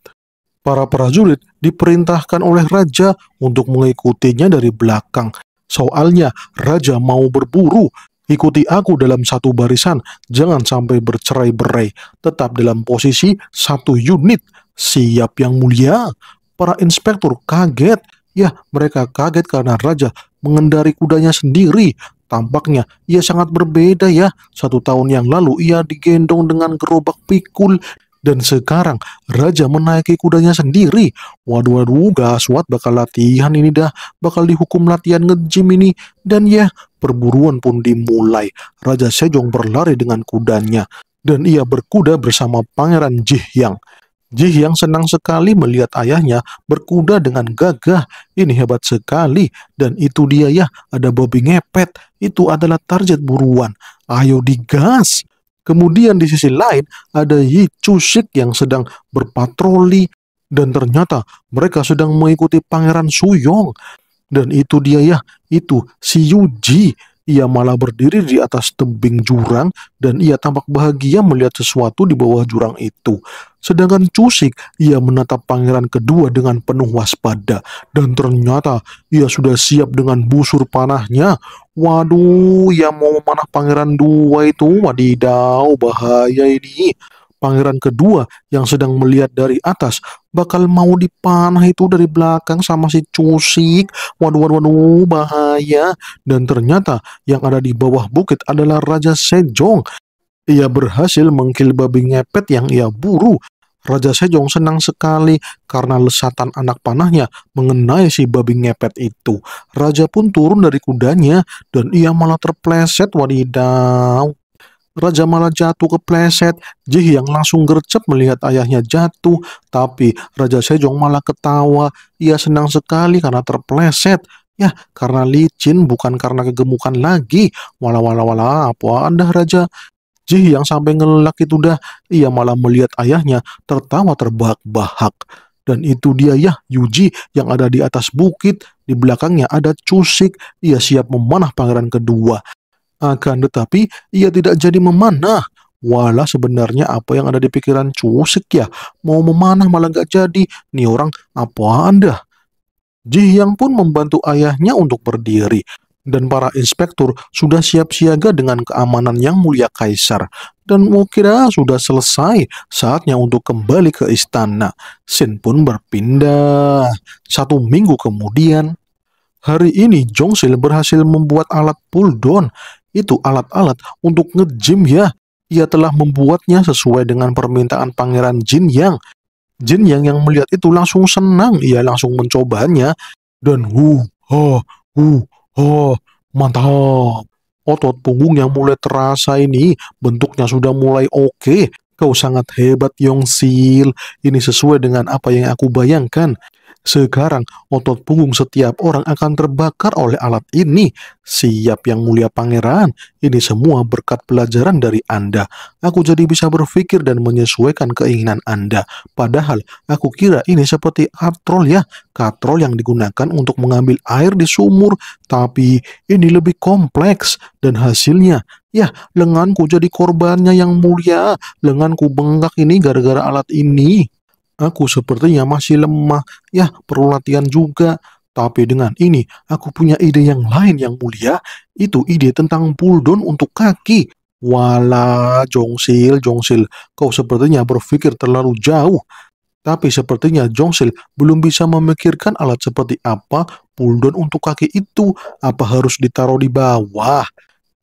Para prajurit diperintahkan oleh raja untuk mengikutinya dari belakang. Soalnya raja mau berburu, Ikuti aku dalam satu barisan, jangan sampai bercerai-berai. Tetap dalam posisi satu unit. Siap yang mulia. Para inspektur kaget Ya, mereka kaget karena raja mengendari kudanya sendiri. Tampaknya ia sangat berbeda ya. Satu tahun yang lalu ia digendong dengan gerobak pikul dan sekarang raja menaiki kudanya sendiri. Waduh waduh Gaswat bakal latihan ini dah, bakal dihukum latihan ngejim ini. Dan ya, perburuan pun dimulai. Raja Sejong berlari dengan kudanya dan ia berkuda bersama Pangeran Jihyang. Jih yang senang sekali melihat ayahnya berkuda dengan gagah. Ini hebat sekali. Dan itu dia ya, ada Bobby ngepet. Itu adalah target buruan. Ayo digas. Kemudian di sisi lain ada Yi Chushik yang sedang berpatroli. Dan ternyata mereka sedang mengikuti Pangeran Suyong. Dan itu dia ya, itu si Yuji ia malah berdiri di atas tebing jurang dan ia tampak bahagia melihat sesuatu di bawah jurang itu. Sedangkan Cusik, ia menatap pangeran kedua dengan penuh waspada. Dan ternyata ia sudah siap dengan busur panahnya. Waduh, ia mau memanah pangeran dua itu. wadidaw, bahaya ini pangeran kedua yang sedang melihat dari atas bakal mau dipanah itu dari belakang sama si cusik. Waduh, waduh, waduh, bahaya. Dan ternyata yang ada di bawah bukit adalah Raja Sejong. Ia berhasil mengkil babi ngepet yang ia buru. Raja Sejong senang sekali karena lesatan anak panahnya mengenai si babi ngepet itu. Raja pun turun dari kudanya dan ia malah terpleset wadidaw. Raja malah jatuh kepleset. Ji yang langsung gercep melihat ayahnya jatuh. Tapi Raja Sejong malah ketawa. Ia senang sekali karena terpleset. Ya, karena licin bukan karena kegemukan lagi. Wala wala wala, apa anda Raja? Ji yang sampai ngelak itu dah, ia malah melihat ayahnya tertawa terbahak-bahak. Dan itu dia ya, Yuji yang ada di atas bukit, di belakangnya ada Cusik, ia siap memanah pangeran kedua. Akan tetapi, ia tidak jadi memanah. Walah sebenarnya apa yang ada di pikiran Cusik ya? Mau memanah malah gak jadi. Nih orang apa anda? Ji Hyang pun membantu ayahnya untuk berdiri. Dan para inspektur sudah siap siaga dengan keamanan yang mulia Kaisar. Dan Mukira sudah selesai saatnya untuk kembali ke istana. Sin pun berpindah. Satu minggu kemudian, Hari ini Jongsil berhasil membuat alat puldon itu alat-alat untuk nge-gym ya. Ia telah membuatnya sesuai dengan permintaan pangeran Jin Yang. Jin Yang yang melihat itu langsung senang, ia langsung mencobanya. Dan hu, ha, hu, ha, mantap. Otot punggung yang mulai terasa ini, bentuknya sudah mulai oke. Okay. Kau sangat hebat Yong Sil. ini sesuai dengan apa yang aku bayangkan. Sekarang otot punggung setiap orang akan terbakar oleh alat ini. Siap yang mulia pangeran, ini semua berkat pelajaran dari Anda. Aku jadi bisa berpikir dan menyesuaikan keinginan Anda. Padahal aku kira ini seperti katrol ya, katrol yang digunakan untuk mengambil air di sumur. Tapi ini lebih kompleks dan hasilnya Ya, lenganku jadi korbannya yang mulia. Lenganku bengkak ini gara-gara alat ini. Aku sepertinya masih lemah, ya perlu latihan juga. Tapi dengan ini, aku punya ide yang lain yang mulia, itu ide tentang pulldown untuk kaki. Wala, Jongsil, Jongsil, kau sepertinya berpikir terlalu jauh. Tapi sepertinya Jongsil belum bisa memikirkan alat seperti apa pulldown untuk kaki itu. Apa harus ditaruh di bawah?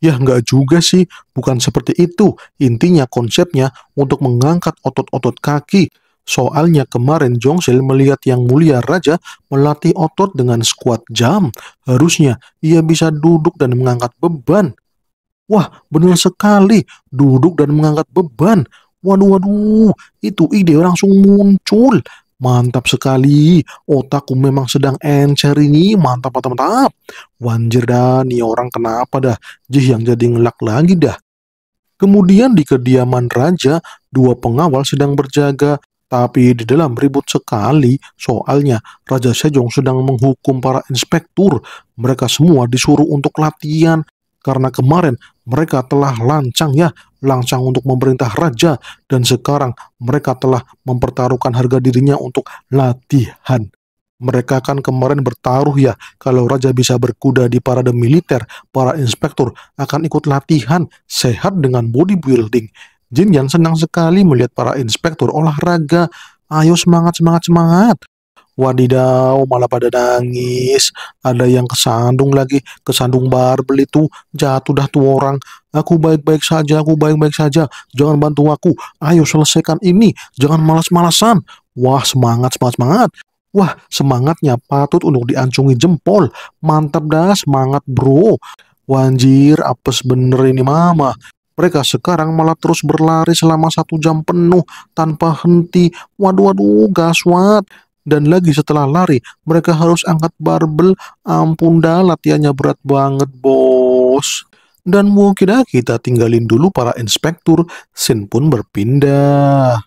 Ya nggak juga sih, bukan seperti itu. Intinya konsepnya untuk mengangkat otot-otot kaki Soalnya kemarin Jongsil melihat yang mulia raja melatih otot dengan squat jam. Harusnya ia bisa duduk dan mengangkat beban. Wah, benar sekali. Duduk dan mengangkat beban. Waduh, waduh, itu ide langsung muncul. Mantap sekali, otakku memang sedang encer ini, mantap, mantap, mantap. Wanjir dah, nih orang kenapa dah, jih yang jadi ngelak lagi dah. Kemudian di kediaman raja, dua pengawal sedang berjaga tapi di dalam ribut sekali, soalnya Raja Sejong sedang menghukum para inspektur. Mereka semua disuruh untuk latihan, karena kemarin mereka telah lancang ya, lancang untuk memerintah raja, dan sekarang mereka telah mempertaruhkan harga dirinya untuk latihan. Mereka kan kemarin bertaruh ya, kalau raja bisa berkuda di parade militer, para inspektur akan ikut latihan sehat dengan bodybuilding Jin yang senang sekali melihat para inspektur olahraga. Ayo semangat, semangat, semangat. Wadidaw, malah pada nangis. Ada yang kesandung lagi, kesandung barbel itu. Jatuh dah tuh orang. Aku baik-baik saja, aku baik-baik saja. Jangan bantu aku. Ayo selesaikan ini. Jangan malas-malasan. Wah, semangat, semangat, semangat. Wah, semangatnya patut untuk diancungi jempol. Mantap dah, semangat bro. Wanjir, apes bener ini mama. Mereka sekarang malah terus berlari selama satu jam penuh tanpa henti. Waduh, waduh, gaswat. Dan lagi setelah lari, mereka harus angkat barbel. Ampun dah, latihannya berat banget, bos. Dan mungkin ah, kita tinggalin dulu para inspektur. Sin pun berpindah.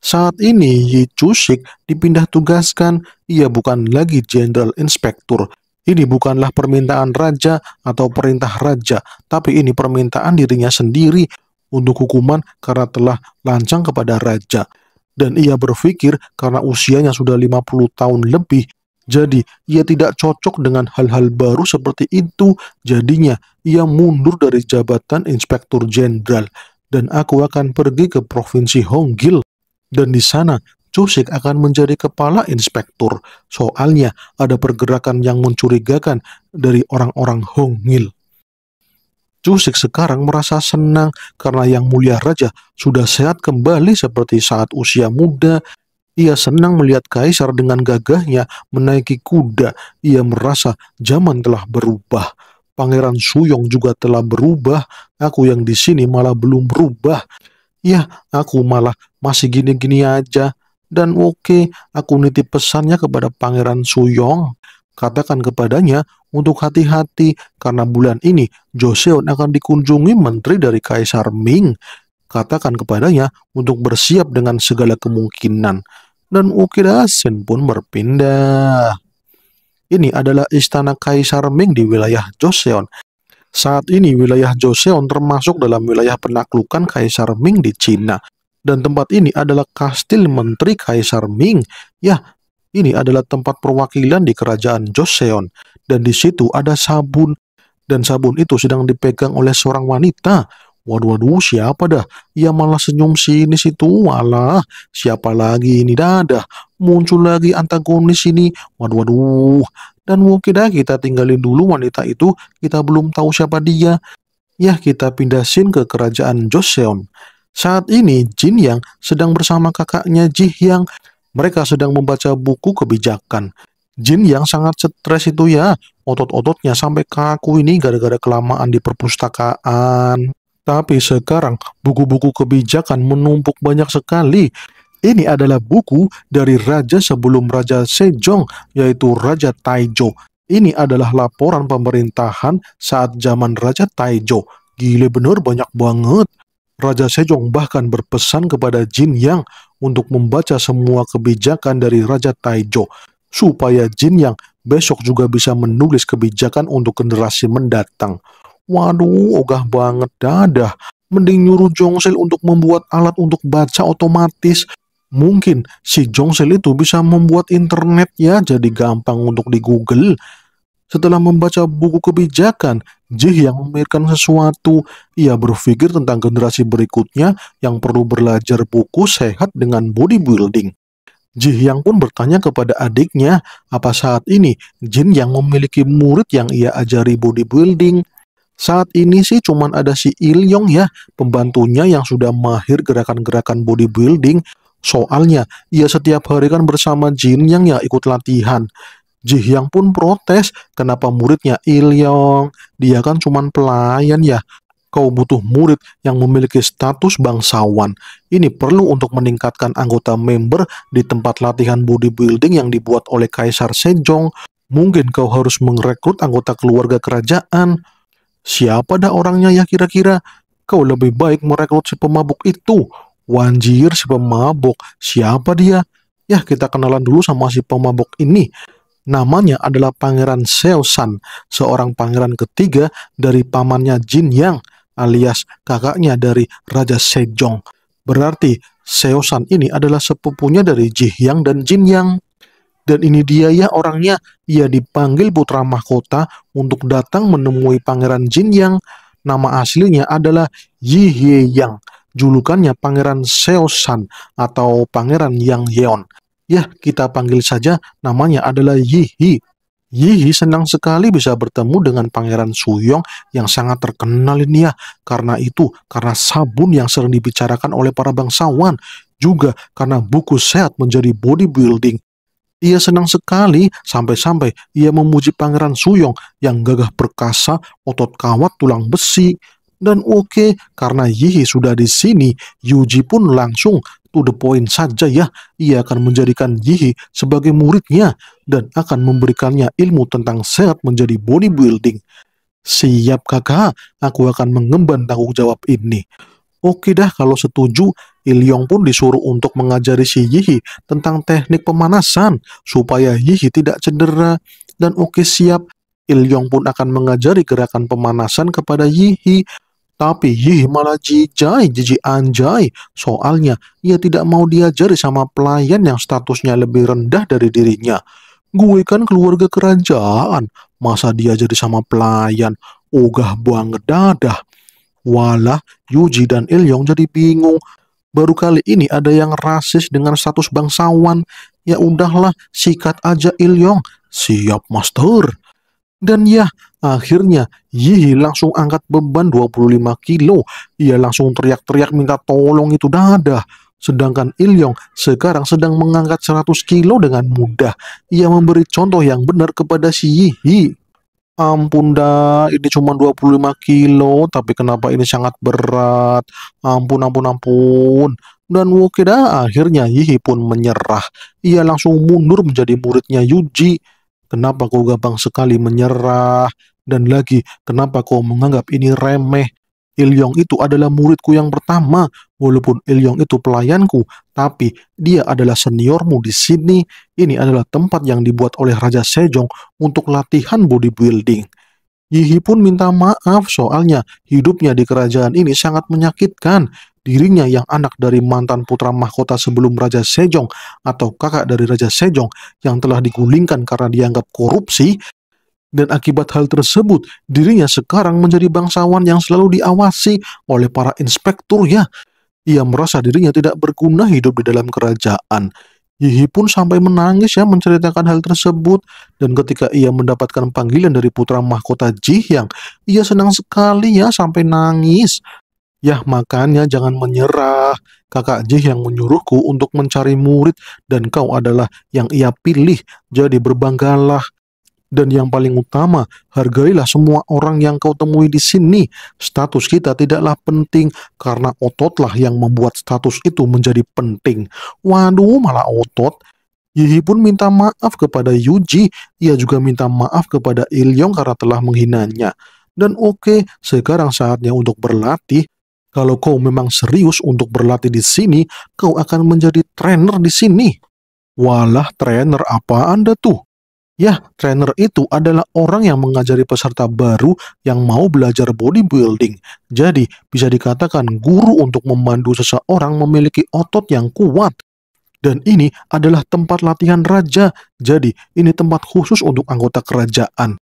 Saat ini Yi Chushik dipindah tugaskan, ia bukan lagi Jenderal Inspektur, ini bukanlah permintaan raja atau perintah raja, tapi ini permintaan dirinya sendiri untuk hukuman karena telah lancang kepada raja. Dan ia berpikir karena usianya sudah 50 tahun lebih, jadi ia tidak cocok dengan hal-hal baru seperti itu, jadinya ia mundur dari jabatan inspektur jenderal. Dan aku akan pergi ke provinsi Honggil dan di sana Cusik akan menjadi kepala inspektur. Soalnya ada pergerakan yang mencurigakan dari orang-orang Hongil. Cusik sekarang merasa senang karena Yang Mulia Raja sudah sehat kembali seperti saat usia muda. Ia senang melihat Kaisar dengan gagahnya menaiki kuda. Ia merasa zaman telah berubah. Pangeran Suyong juga telah berubah. Aku yang di sini malah belum berubah. Ya, aku malah masih gini-gini aja. Dan oke, aku nitip pesannya kepada Pangeran Suyong. Katakan kepadanya untuk hati-hati karena bulan ini Joseon akan dikunjungi menteri dari Kaisar Ming. Katakan kepadanya untuk bersiap dengan segala kemungkinan. Dan Ukida Sen pun berpindah. Ini adalah istana Kaisar Ming di wilayah Joseon. Saat ini wilayah Joseon termasuk dalam wilayah penaklukan Kaisar Ming di Cina. Dan tempat ini adalah kastil Menteri Kaisar Ming. Ya, ini adalah tempat perwakilan di kerajaan Joseon. Dan di situ ada sabun. Dan sabun itu sedang dipegang oleh seorang wanita. Waduh, waduh, siapa dah? Ia malah senyum sini situ, malah siapa lagi ini dadah? Muncul lagi antagonis ini, waduh, waduh. Dan mungkin dah kita tinggalin dulu wanita itu, kita belum tahu siapa dia. Ya, kita pindah scene ke kerajaan Joseon. Saat ini, Jin Yang sedang bersama kakaknya Ji Yang. Mereka sedang membaca buku kebijakan. Jin Yang sangat stres itu ya, otot-ototnya sampai kaku ini gara-gara kelamaan di perpustakaan. Tapi sekarang, buku-buku kebijakan menumpuk banyak sekali. Ini adalah buku dari raja sebelum Raja Sejong, yaitu Raja Taijo. Ini adalah laporan pemerintahan saat zaman Raja Taijo. Gile bener banyak banget. Raja Sejong bahkan berpesan kepada Jin Yang untuk membaca semua kebijakan dari Raja Taijo, supaya Jin Yang besok juga bisa menulis kebijakan untuk generasi mendatang. Waduh, ogah banget dadah. Mending nyuruh Jongsel untuk membuat alat untuk baca otomatis. Mungkin si Jongsel itu bisa membuat internetnya jadi gampang untuk di Google. Setelah membaca buku kebijakan, Jih yang memikirkan sesuatu, ia berpikir tentang generasi berikutnya yang perlu belajar buku sehat dengan bodybuilding. Jih yang pun bertanya kepada adiknya, apa saat ini Jin yang memiliki murid yang ia ajari bodybuilding? Saat ini sih cuman ada si Il Yong ya, pembantunya yang sudah mahir gerakan-gerakan bodybuilding. Soalnya, ia setiap hari kan bersama Jin Yang ya ikut latihan. Jihyang pun protes, kenapa muridnya Ilyong? Dia kan cuma pelayan ya. Kau butuh murid yang memiliki status bangsawan. Ini perlu untuk meningkatkan anggota member di tempat latihan bodybuilding yang dibuat oleh Kaisar Sejong. Mungkin kau harus merekrut anggota keluarga kerajaan. Siapa dah orangnya ya kira-kira? Kau lebih baik merekrut si pemabuk itu. Wanjir si pemabuk, siapa dia? Ya kita kenalan dulu sama si pemabuk ini. Namanya adalah Pangeran Seosan, seorang pangeran ketiga dari pamannya Jin Yang alias kakaknya dari Raja Sejong. Berarti Seosan ini adalah sepupunya dari Ji Hyang dan Jin Yang. Dan ini dia ya orangnya, ia dipanggil putra mahkota untuk datang menemui pangeran Jin Yang. Nama aslinya adalah Yi Hye Yang, julukannya pangeran Seosan atau pangeran Yang Yeon. Ya, kita panggil saja namanya adalah Yihi. Yihi senang sekali bisa bertemu dengan Pangeran Suyong yang sangat terkenal ini ya. Karena itu, karena sabun yang sering dibicarakan oleh para bangsawan, juga karena buku sehat menjadi bodybuilding, ia senang sekali sampai-sampai ia memuji Pangeran Suyong yang gagah perkasa, otot kawat, tulang besi. Dan oke, okay, karena Yihi sudah di sini, Yuji pun langsung to the point saja ya, ia akan menjadikan Jihi sebagai muridnya dan akan memberikannya ilmu tentang sehat menjadi bodybuilding. Siap kakak, aku akan mengemban tanggung jawab ini. Oke dah kalau setuju, Ilyong pun disuruh untuk mengajari si Yihi tentang teknik pemanasan supaya Yihi tidak cedera. Dan oke siap, Ilyong pun akan mengajari gerakan pemanasan kepada Yihi tapi Yih malah jijai, jiji anjay. Soalnya ia tidak mau diajari sama pelayan yang statusnya lebih rendah dari dirinya. Gue kan keluarga kerajaan, masa diajari sama pelayan? Ogah buang dadah. Walah, Yuji dan Ilyong jadi bingung. Baru kali ini ada yang rasis dengan status bangsawan. Ya udahlah, sikat aja Ilyong. Siap, Master. Dan ya, akhirnya Yihi langsung angkat beban 25 kilo. Ia langsung teriak-teriak minta tolong itu dada. Sedangkan Ilyong sekarang sedang mengangkat 100 kilo dengan mudah. Ia memberi contoh yang benar kepada si Yihi. Ampun dah, ini cuma 25 kilo, tapi kenapa ini sangat berat? Ampun, ampun, ampun. Dan Wokeda akhirnya Yihi pun menyerah. Ia langsung mundur menjadi muridnya Yuji. Kenapa kau gampang sekali menyerah? Dan lagi, kenapa kau menganggap ini remeh? Ilyong itu adalah muridku yang pertama, walaupun Ilyong itu pelayanku, tapi dia adalah seniormu di sini. Ini adalah tempat yang dibuat oleh Raja Sejong untuk latihan bodybuilding. Yihi pun minta maaf soalnya hidupnya di kerajaan ini sangat menyakitkan dirinya yang anak dari mantan putra mahkota sebelum Raja Sejong atau kakak dari Raja Sejong yang telah digulingkan karena dianggap korupsi dan akibat hal tersebut dirinya sekarang menjadi bangsawan yang selalu diawasi oleh para inspektur ya Ia merasa dirinya tidak berguna hidup di dalam kerajaan. Yihi pun sampai menangis ya menceritakan hal tersebut dan ketika ia mendapatkan panggilan dari putra mahkota yang ia senang sekali ya sampai nangis. Yah makanya jangan menyerah. Kakak Jih yang menyuruhku untuk mencari murid dan kau adalah yang ia pilih. Jadi berbanggalah. Dan yang paling utama, hargailah semua orang yang kau temui di sini. Status kita tidaklah penting karena ototlah yang membuat status itu menjadi penting. Waduh, malah otot. Yihi pun minta maaf kepada Yuji. Ia juga minta maaf kepada Ilyong karena telah menghinanya. Dan oke, okay, sekarang saatnya untuk berlatih. Kalau kau memang serius untuk berlatih di sini, kau akan menjadi trainer di sini. Walah trainer apa Anda tuh? Ya, trainer itu adalah orang yang mengajari peserta baru yang mau belajar bodybuilding. Jadi, bisa dikatakan guru untuk memandu seseorang memiliki otot yang kuat. Dan ini adalah tempat latihan raja, jadi ini tempat khusus untuk anggota kerajaan.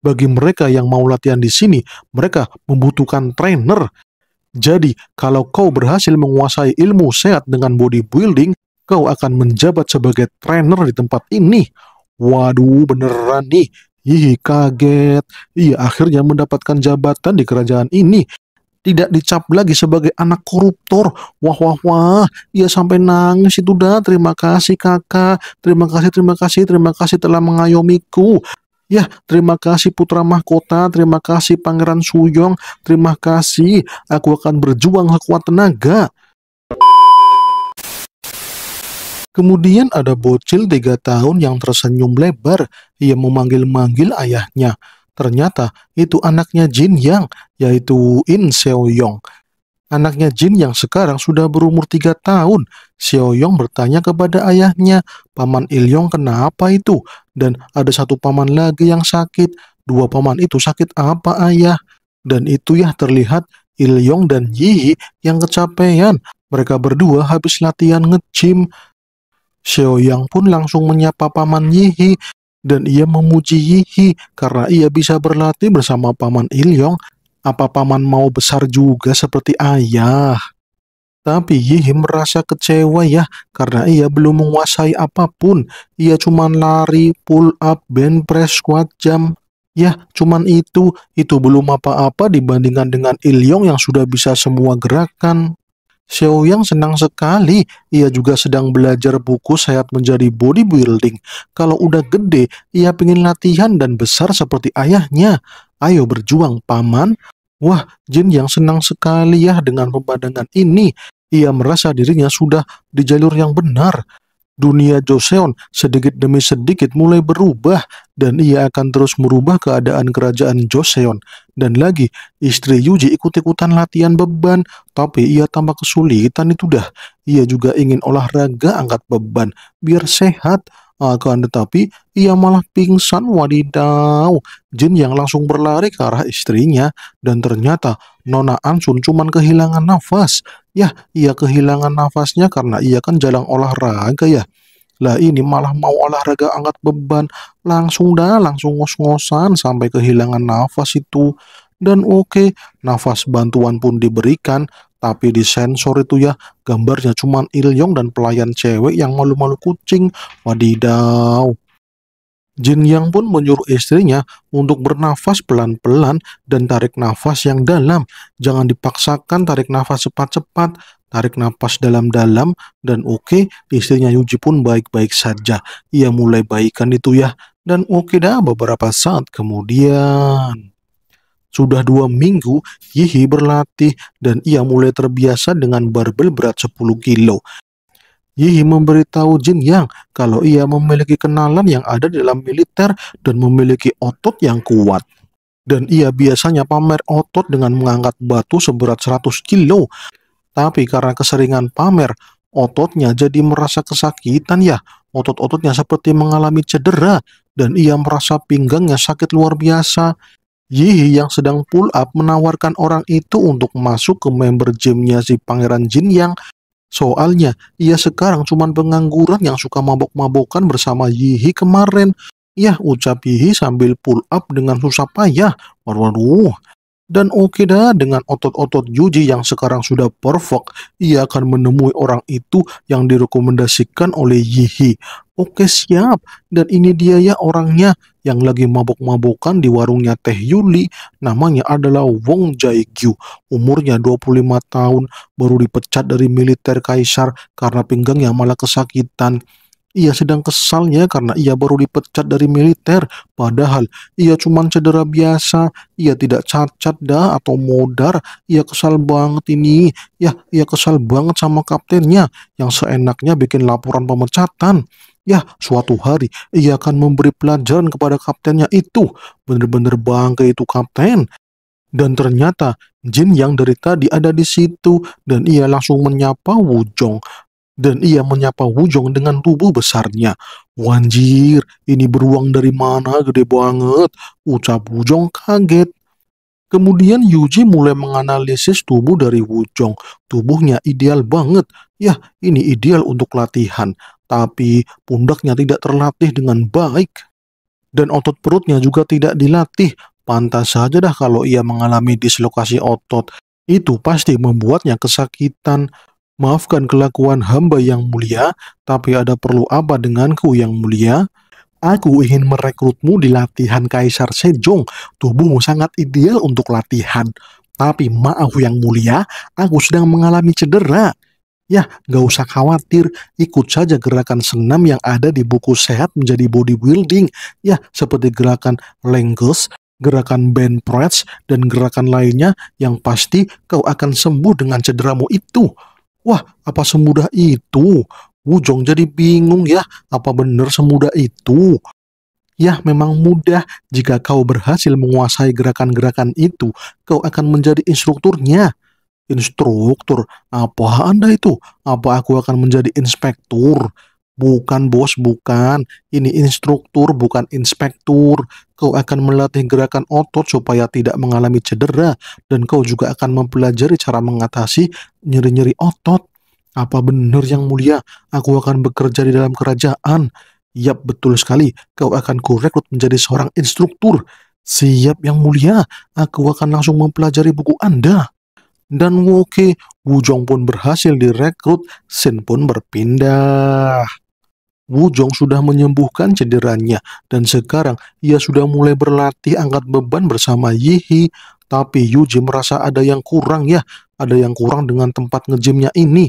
Bagi mereka yang mau latihan di sini, mereka membutuhkan trainer jadi, kalau kau berhasil menguasai ilmu sehat dengan bodybuilding, kau akan menjabat sebagai trainer di tempat ini. Waduh, beneran nih. Ih, kaget. Iya, akhirnya mendapatkan jabatan di kerajaan ini. Tidak dicap lagi sebagai anak koruptor. Wah, wah, wah. Ia sampai nangis itu dah. Terima kasih kakak. Terima kasih, terima kasih, terima kasih telah mengayomiku. Ya, terima kasih Putra Mahkota, terima kasih Pangeran Suyong, terima kasih. Aku akan berjuang sekuat tenaga. Kemudian ada bocil tiga tahun yang tersenyum lebar. Ia memanggil-manggil ayahnya. Ternyata itu anaknya Jin Yang, yaitu In Seo Yong. Anaknya Jin yang sekarang sudah berumur tiga tahun. Xiao Yong bertanya kepada ayahnya, Paman Il Yong kenapa itu? Dan ada satu paman lagi yang sakit. Dua paman itu sakit apa ayah? Dan itu ya terlihat Il Yong dan Yi yang kecapean. Mereka berdua habis latihan ngecim. Yong pun langsung menyapa paman Yi dan ia memuji Yi karena ia bisa berlatih bersama paman Il Yong apa paman mau besar juga seperti ayah? Tapi Yihim merasa kecewa ya, karena ia belum menguasai apapun. Ia cuma lari, pull up, bench press, squat jam. Ya, cuman itu. Itu belum apa-apa dibandingkan dengan Ilyong yang sudah bisa semua gerakan. Xiao Yang senang sekali. Ia juga sedang belajar buku sayap menjadi bodybuilding. Kalau udah gede, ia pengen latihan dan besar seperti ayahnya. Ayo berjuang, paman. Wah, Jin yang senang sekali ya dengan pemandangan ini. Ia merasa dirinya sudah di jalur yang benar. Dunia Joseon sedikit demi sedikit mulai berubah dan ia akan terus merubah keadaan kerajaan Joseon. Dan lagi, istri Yuji ikut-ikutan latihan beban, tapi ia tampak kesulitan itu dah. Ia juga ingin olahraga angkat beban, biar sehat. Akan tetapi, ia malah pingsan wadidaw. Jin yang langsung berlari ke arah istrinya dan ternyata Nona Ansun cuma kehilangan nafas. Yah, ia kehilangan nafasnya karena ia kan jalan olahraga ya. Lah ini malah mau olahraga angkat beban. Langsung dah, langsung ngos-ngosan sampai kehilangan nafas itu. Dan oke, okay, nafas bantuan pun diberikan tapi di sensor itu ya gambarnya cuman Ilyong dan pelayan cewek yang malu-malu kucing wadidaw Jin Yang pun menyuruh istrinya untuk bernafas pelan-pelan dan tarik nafas yang dalam. Jangan dipaksakan tarik nafas cepat-cepat, tarik nafas dalam-dalam, dan oke, okay, istrinya Yuji pun baik-baik saja. Ia mulai baikan itu ya, dan oke okay dah beberapa saat kemudian. Sudah dua minggu, Yihi berlatih dan ia mulai terbiasa dengan barbel berat 10 kilo. Yihi memberitahu Jin Yang kalau ia memiliki kenalan yang ada dalam militer dan memiliki otot yang kuat. Dan ia biasanya pamer otot dengan mengangkat batu seberat 100 kilo. Tapi karena keseringan pamer, ototnya jadi merasa kesakitan ya. Otot-ototnya seperti mengalami cedera dan ia merasa pinggangnya sakit luar biasa. Yi yang sedang pull up menawarkan orang itu untuk masuk ke member gymnya si Pangeran Jin yang soalnya ia sekarang cuma pengangguran yang suka mabok-mabokan bersama Yihi kemarin. Yah ucap Yihi sambil pull up dengan susah payah. Waduh. Dan oke dah dengan otot-otot Yuji yang sekarang sudah perfect, ia akan menemui orang itu yang direkomendasikan oleh Yihi. Oke siap, dan ini dia ya orangnya yang lagi mabok-mabokan di warungnya Teh Yuli namanya adalah Wong Jae-gyu. Umurnya 25 tahun, baru dipecat dari militer kaisar karena pinggangnya malah kesakitan. Ia sedang kesalnya karena ia baru dipecat dari militer, padahal ia cuma cedera biasa, ia tidak cacat dah atau modar, ia kesal banget ini, ya ia kesal banget sama kaptennya yang seenaknya bikin laporan pemecatan. Ya, suatu hari ia akan memberi pelajaran kepada kaptennya itu. Bener-bener bangke itu kapten. Dan ternyata Jin yang dari tadi ada di situ dan ia langsung menyapa Wujong. Dan ia menyapa Wujong dengan tubuh besarnya. Wanjir, ini beruang dari mana gede banget, ucap Wujong kaget. Kemudian Yuji mulai menganalisis tubuh dari Wujong. Tubuhnya ideal banget. Ya, ini ideal untuk latihan tapi pundaknya tidak terlatih dengan baik dan otot perutnya juga tidak dilatih. Pantas saja dah kalau ia mengalami dislokasi otot, itu pasti membuatnya kesakitan. Maafkan kelakuan hamba yang mulia, tapi ada perlu apa denganku yang mulia? Aku ingin merekrutmu di latihan Kaisar Sejong. Tubuhmu sangat ideal untuk latihan. Tapi maaf yang mulia, aku sedang mengalami cedera. Ya, nggak usah khawatir, ikut saja gerakan senam yang ada di buku sehat menjadi bodybuilding. Ya, seperti gerakan lengkes, gerakan band press, dan gerakan lainnya yang pasti kau akan sembuh dengan cederamu itu. Wah, apa semudah itu? Wujong jadi bingung ya, apa benar semudah itu? Ya, memang mudah. Jika kau berhasil menguasai gerakan-gerakan itu, kau akan menjadi instrukturnya. Instruktur, apa Anda itu? Apa aku akan menjadi inspektur? Bukan bos, bukan. Ini instruktur, bukan inspektur. Kau akan melatih gerakan otot supaya tidak mengalami cedera. Dan kau juga akan mempelajari cara mengatasi nyeri-nyeri otot. Apa benar yang mulia? Aku akan bekerja di dalam kerajaan. Yap, betul sekali. Kau akan kurekrut menjadi seorang instruktur. Siap yang mulia, aku akan langsung mempelajari buku Anda dan Woke, Wujong pun berhasil direkrut, Sen pun berpindah. Wujong sudah menyembuhkan cederanya dan sekarang ia sudah mulai berlatih angkat beban bersama Yihi. Tapi Yuji merasa ada yang kurang ya, ada yang kurang dengan tempat ngejimnya ini.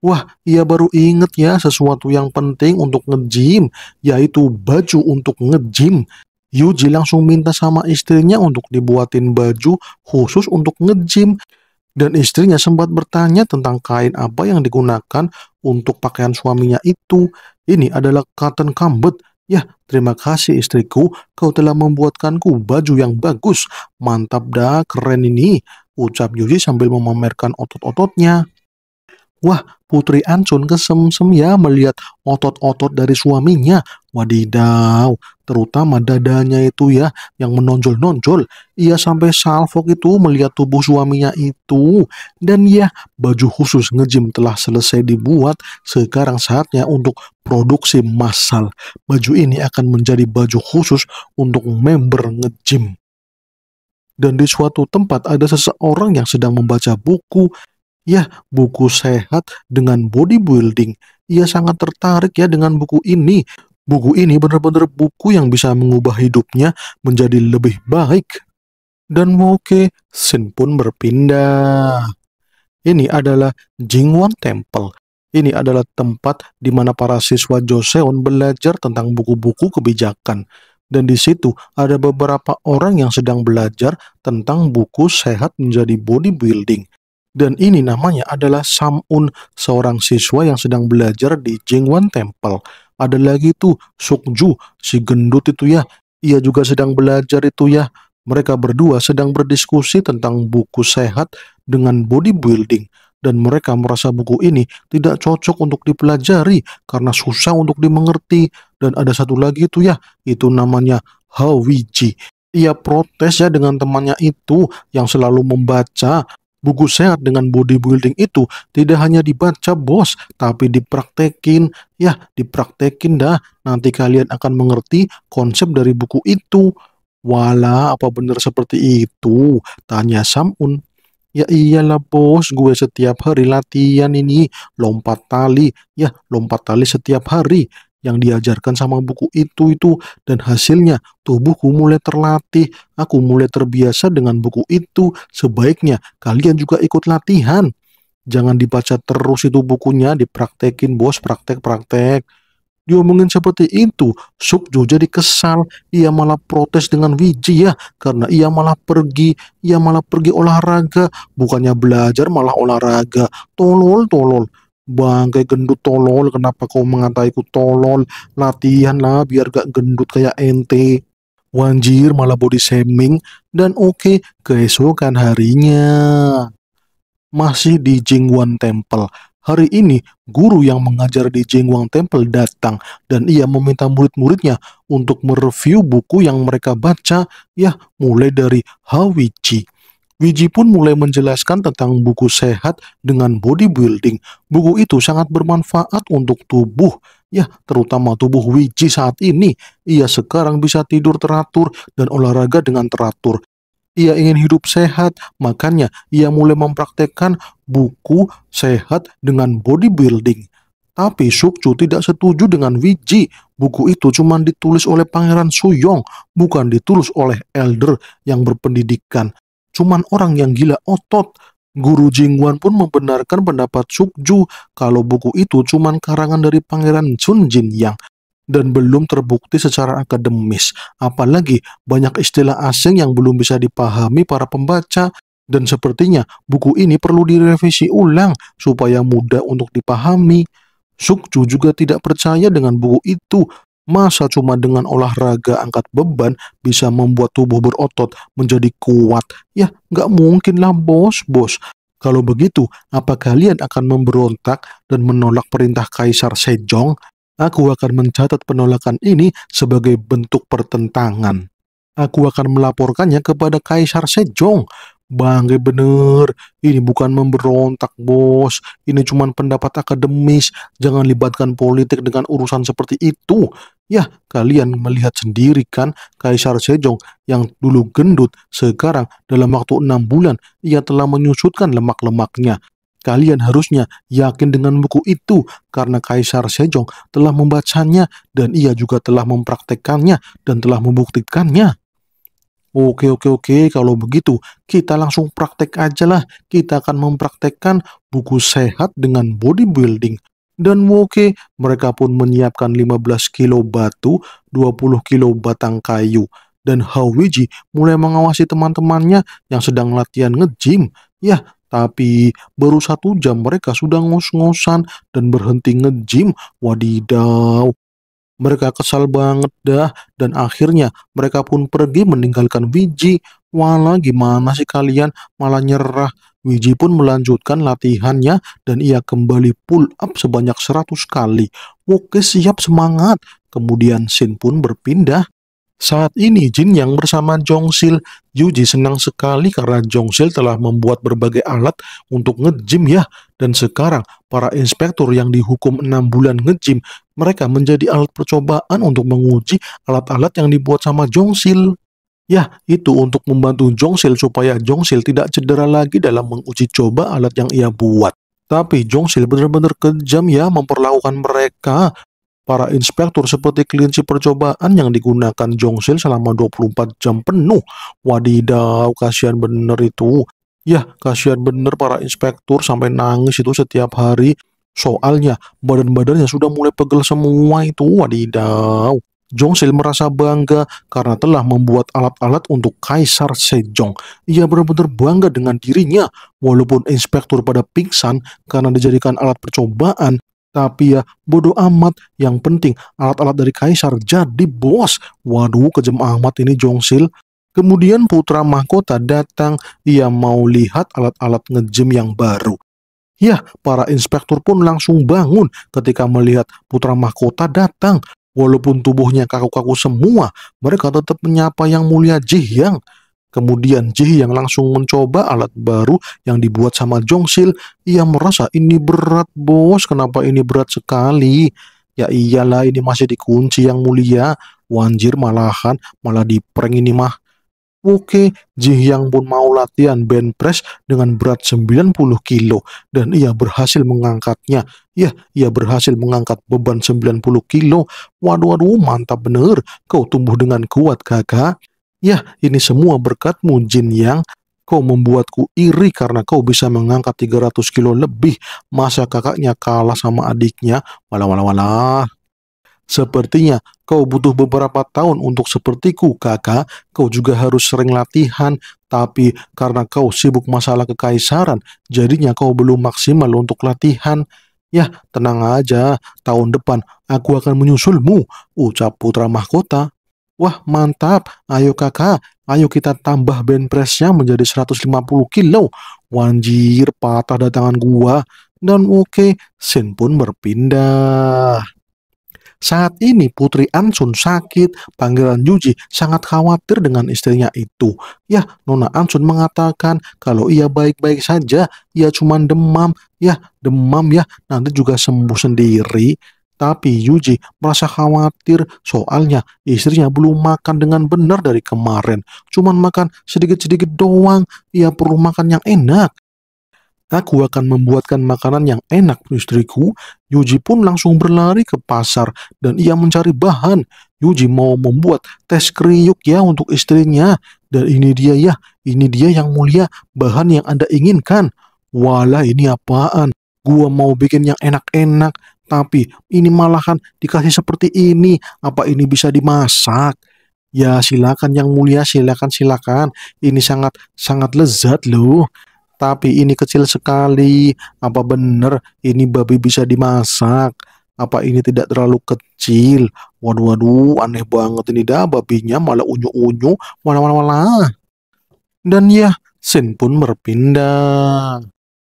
Wah, ia baru inget ya sesuatu yang penting untuk ngejim, yaitu baju untuk ngejim. Yuji langsung minta sama istrinya untuk dibuatin baju khusus untuk ngejim. Dan istrinya sempat bertanya tentang kain apa yang digunakan untuk pakaian suaminya itu. Ini adalah cotton kambet. Ya, terima kasih istriku, kau telah membuatkanku baju yang bagus. Mantap dah, keren ini. Ucap Yuji sambil memamerkan otot-ototnya. Wah, Putri Ancun kesemsem ya melihat otot-otot dari suaminya. Wadidaw, terutama dadanya itu ya yang menonjol-nonjol. Ia sampai salfok itu melihat tubuh suaminya itu. Dan ya, baju khusus ngejim telah selesai dibuat. Sekarang saatnya untuk produksi massal. Baju ini akan menjadi baju khusus untuk member ngejim. Dan di suatu tempat ada seseorang yang sedang membaca buku Ya, buku sehat dengan bodybuilding. Ia sangat tertarik ya dengan buku ini. Buku ini benar-benar buku yang bisa mengubah hidupnya menjadi lebih baik. Dan Woke Sin pun berpindah. Ini adalah Jingwan Temple. Ini adalah tempat di mana para siswa Joseon belajar tentang buku-buku kebijakan. Dan di situ ada beberapa orang yang sedang belajar tentang buku sehat menjadi bodybuilding dan ini namanya adalah Samun, seorang siswa yang sedang belajar di Jingwan Temple. Ada lagi tuh Sukju, si gendut itu ya. Ia juga sedang belajar itu ya. Mereka berdua sedang berdiskusi tentang buku sehat dengan bodybuilding. Dan mereka merasa buku ini tidak cocok untuk dipelajari karena susah untuk dimengerti. Dan ada satu lagi itu ya, itu namanya Hawiji ia protes ya dengan temannya itu yang selalu membaca Buku sehat dengan bodybuilding itu tidak hanya dibaca bos, tapi dipraktekin. Ya, dipraktekin dah. Nanti kalian akan mengerti konsep dari buku itu. Wala, apa benar seperti itu? Tanya Samun. Ya iyalah bos, gue setiap hari latihan ini, lompat tali. Ya, lompat tali setiap hari yang diajarkan sama buku itu itu dan hasilnya tubuhku mulai terlatih aku mulai terbiasa dengan buku itu sebaiknya kalian juga ikut latihan jangan dibaca terus itu bukunya dipraktekin bos praktek-praktek diomongin seperti itu Sukju jadi kesal ia malah protes dengan Wiji ya karena ia malah pergi ia malah pergi olahraga bukannya belajar malah olahraga tolol tolol bangkai gendut tolol kenapa kau mengataiku tolol latihan lah biar gak gendut kayak ente Wanjir malah body shaming dan oke okay, keesokan harinya masih di Jingwan Temple. Hari ini guru yang mengajar di Jingwan Temple datang dan ia meminta murid-muridnya untuk mereview buku yang mereka baca ya mulai dari Hawichi Wiji pun mulai menjelaskan tentang buku sehat dengan bodybuilding. Buku itu sangat bermanfaat untuk tubuh, ya terutama tubuh Wiji saat ini. Ia sekarang bisa tidur teratur dan olahraga dengan teratur. Ia ingin hidup sehat, makanya ia mulai mempraktekkan buku sehat dengan bodybuilding. Tapi Sukcu tidak setuju dengan Wiji. Buku itu cuma ditulis oleh Pangeran Suyong, bukan ditulis oleh elder yang berpendidikan. Cuman orang yang gila otot. Guru Jingguan pun membenarkan pendapat Sukju kalau buku itu cuman karangan dari Pangeran Chun Jin Yang dan belum terbukti secara akademis. Apalagi banyak istilah asing yang belum bisa dipahami para pembaca dan sepertinya buku ini perlu direvisi ulang supaya mudah untuk dipahami. Sukju juga tidak percaya dengan buku itu Masa cuma dengan olahraga angkat beban bisa membuat tubuh berotot menjadi kuat? Ya, nggak mungkin lah bos, bos. Kalau begitu, apa kalian akan memberontak dan menolak perintah Kaisar Sejong? Aku akan mencatat penolakan ini sebagai bentuk pertentangan. Aku akan melaporkannya kepada Kaisar Sejong. Bangga bener, ini bukan memberontak bos, ini cuma pendapat akademis, jangan libatkan politik dengan urusan seperti itu. Ya, kalian melihat sendiri kan, Kaisar Sejong yang dulu gendut, sekarang dalam waktu enam bulan, ia telah menyusutkan lemak-lemaknya. Kalian harusnya yakin dengan buku itu karena Kaisar Sejong telah membacanya dan ia juga telah mempraktekannya dan telah membuktikannya. Oke, oke, oke. Kalau begitu, kita langsung praktek aja lah. Kita akan mempraktekkan buku sehat dengan bodybuilding. Dan oke, mereka pun menyiapkan 15 kilo batu, 20 kilo batang kayu. Dan Hawiji mulai mengawasi teman-temannya yang sedang latihan nge-gym. Yah, tapi baru satu jam mereka sudah ngos-ngosan dan berhenti nge-gym. Wadidaw, mereka kesal banget dah dan akhirnya mereka pun pergi meninggalkan Wiji. Walau gimana sih kalian malah nyerah. Wiji pun melanjutkan latihannya dan ia kembali pull up sebanyak 100 kali. Oke siap semangat. Kemudian Shin pun berpindah saat ini Jin yang bersama Jongsil, Yuji senang sekali karena Jongsil telah membuat berbagai alat untuk ngejim ya. Dan sekarang para inspektur yang dihukum 6 bulan ngejim mereka menjadi alat percobaan untuk menguji alat-alat yang dibuat sama Jongsil. Ya, itu untuk membantu Jongsil supaya Jongsil tidak cedera lagi dalam menguji coba alat yang ia buat. Tapi Jongsil benar-benar kejam ya memperlakukan mereka. Para inspektur seperti kelinci percobaan yang digunakan Jongsil selama 24 jam penuh. Wadidaw, kasihan benar itu. Ya, kasihan benar para inspektur sampai nangis itu setiap hari Soalnya badan-badannya sudah mulai pegel semua itu. Wadidaw. Jongsil merasa bangga karena telah membuat alat-alat untuk Kaisar Sejong. Ia benar-benar bangga dengan dirinya, walaupun inspektur pada pingsan karena dijadikan alat percobaan. Tapi ya bodoh amat, yang penting alat-alat dari Kaisar jadi bos. Waduh kejam amat ini Jongsil. Kemudian putra mahkota datang, ia mau lihat alat-alat ngejem yang baru. Ya, para inspektur pun langsung bangun ketika melihat putra mahkota datang. Walaupun tubuhnya kaku-kaku semua, mereka tetap menyapa yang mulia Jihyang. Kemudian Jihyang langsung mencoba alat baru yang dibuat sama Jongsil. Ia merasa ini berat bos, kenapa ini berat sekali? Ya iyalah ini masih dikunci yang mulia. Wanjir malahan, malah di ini mah. Oke, Hyang pun mau latihan bench press dengan berat 90 kilo dan ia berhasil mengangkatnya. Ya, ia berhasil mengangkat beban 90 kilo. Waduh, waduh, mantap bener. Kau tumbuh dengan kuat, kakak. Ya, ini semua berkatmu, Jin Yang. Kau membuatku iri karena kau bisa mengangkat 300 kilo lebih. Masa kakaknya kalah sama adiknya? Walah, walah, walah. Sepertinya kau butuh beberapa tahun untuk sepertiku, kakak. Kau juga harus sering latihan, tapi karena kau sibuk masalah kekaisaran, jadinya kau belum maksimal untuk latihan. Ya, tenang aja. Tahun depan aku akan menyusulmu, ucap putra mahkota. Wah, mantap. Ayo kakak, ayo kita tambah band pressnya menjadi 150 kilo. Wanjir, patah datangan gua. Dan oke, okay, Sin pun berpindah. Saat ini Putri Ansun sakit, Pangeran Yuji sangat khawatir dengan istrinya itu. Ya, Nona Ansun mengatakan kalau ia baik-baik saja, ia cuma demam, ya demam ya, nanti juga sembuh sendiri. Tapi Yuji merasa khawatir soalnya istrinya belum makan dengan benar dari kemarin. Cuman makan sedikit-sedikit doang. Ia perlu makan yang enak. Aku akan membuatkan makanan yang enak istriku. Yuji pun langsung berlari ke pasar dan ia mencari bahan. Yuji mau membuat tes kriuk ya untuk istrinya. Dan ini dia ya, ini dia yang mulia, bahan yang Anda inginkan. Walah ini apaan? Gua mau bikin yang enak-enak, tapi ini malahan dikasih seperti ini. Apa ini bisa dimasak? Ya silakan yang mulia, silakan silakan. Ini sangat sangat lezat loh. Tapi ini kecil sekali. Apa benar ini babi bisa dimasak? Apa ini tidak terlalu kecil? Waduh, waduh, aneh banget ini dah babinya malah unyu-unyu, malah malah malah. Dan ya, Sin pun berpindah.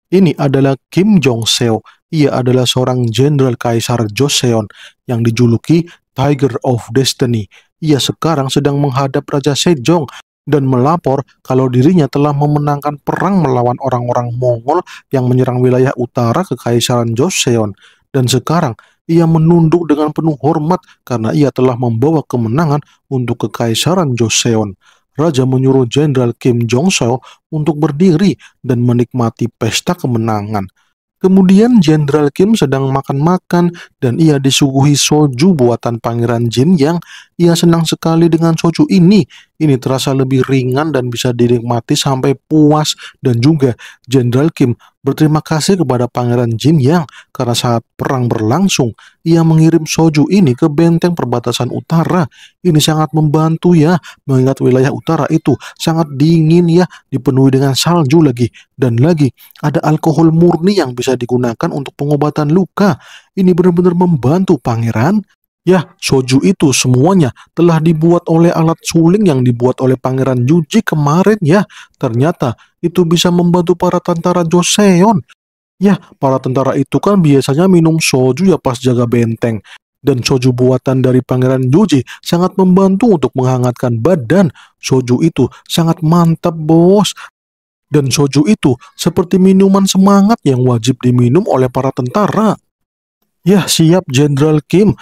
Ini adalah Kim Jong Seo. Ia adalah seorang jenderal kaisar Joseon yang dijuluki Tiger of Destiny. Ia sekarang sedang menghadap Raja Sejong dan melapor kalau dirinya telah memenangkan perang melawan orang-orang Mongol yang menyerang wilayah utara Kekaisaran Joseon dan sekarang ia menunduk dengan penuh hormat karena ia telah membawa kemenangan untuk Kekaisaran Joseon. Raja menyuruh Jenderal Kim Jong-seo untuk berdiri dan menikmati pesta kemenangan. Kemudian Jenderal Kim sedang makan-makan dan ia disuguhi soju buatan Pangeran Jin yang ia senang sekali dengan soju ini ini terasa lebih ringan dan bisa dinikmati sampai puas dan juga Jenderal Kim berterima kasih kepada Pangeran Jin Yang karena saat perang berlangsung ia mengirim soju ini ke benteng perbatasan utara. Ini sangat membantu ya mengingat wilayah utara itu sangat dingin ya dipenuhi dengan salju lagi dan lagi ada alkohol murni yang bisa digunakan untuk pengobatan luka. Ini benar-benar membantu pangeran Ya, soju itu semuanya telah dibuat oleh alat suling yang dibuat oleh Pangeran Yuji kemarin ya. Ternyata itu bisa membantu para tentara Joseon. Ya, para tentara itu kan biasanya minum soju ya pas jaga benteng. Dan soju buatan dari Pangeran Yuji sangat membantu untuk menghangatkan badan. Soju itu sangat mantap bos. Dan soju itu seperti minuman semangat yang wajib diminum oleh para tentara. Ya siap Jenderal Kim,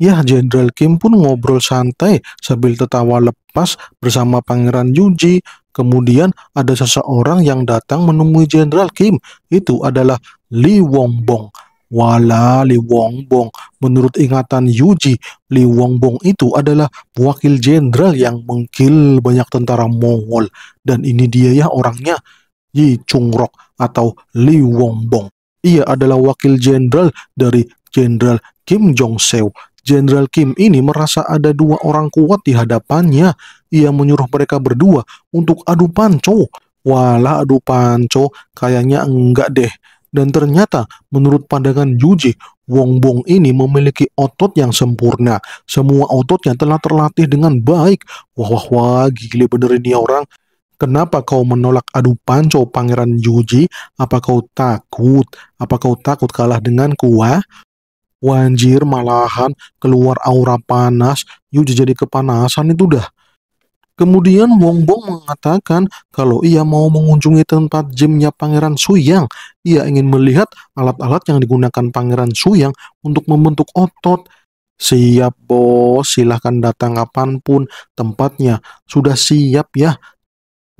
Ya, Jenderal Kim pun ngobrol santai sambil tertawa lepas bersama Pangeran Yuji. Kemudian ada seseorang yang datang menemui Jenderal Kim. Itu adalah Li Wongbong. Wala Li Wongbong. Menurut ingatan Yuji, Li Wongbong itu adalah wakil jenderal yang mengkil banyak tentara Mongol. Dan ini dia ya orangnya, Yi Chungrok atau Li Wongbong. Ia adalah wakil jenderal dari Jenderal Kim Jong Seo Jenderal Kim ini merasa ada dua orang kuat di hadapannya. Ia menyuruh mereka berdua untuk adu panco. Walah adu panco, kayaknya enggak deh. Dan ternyata menurut pandangan Yuji, Wong Bong ini memiliki otot yang sempurna. Semua ototnya telah terlatih dengan baik. Wah wah wah, gile bener ini orang. Kenapa kau menolak adu panco Pangeran Yuji? Apa kau takut? Apa kau takut kalah dengan kuah? Wanjir malahan keluar aura panas, Yu jadi kepanasan itu dah. Kemudian Wong Bong mengatakan kalau ia mau mengunjungi tempat gymnya Pangeran Suyang, ia ingin melihat alat-alat yang digunakan Pangeran Suyang untuk membentuk otot. Siap bos, silahkan datang kapanpun tempatnya. Sudah siap ya.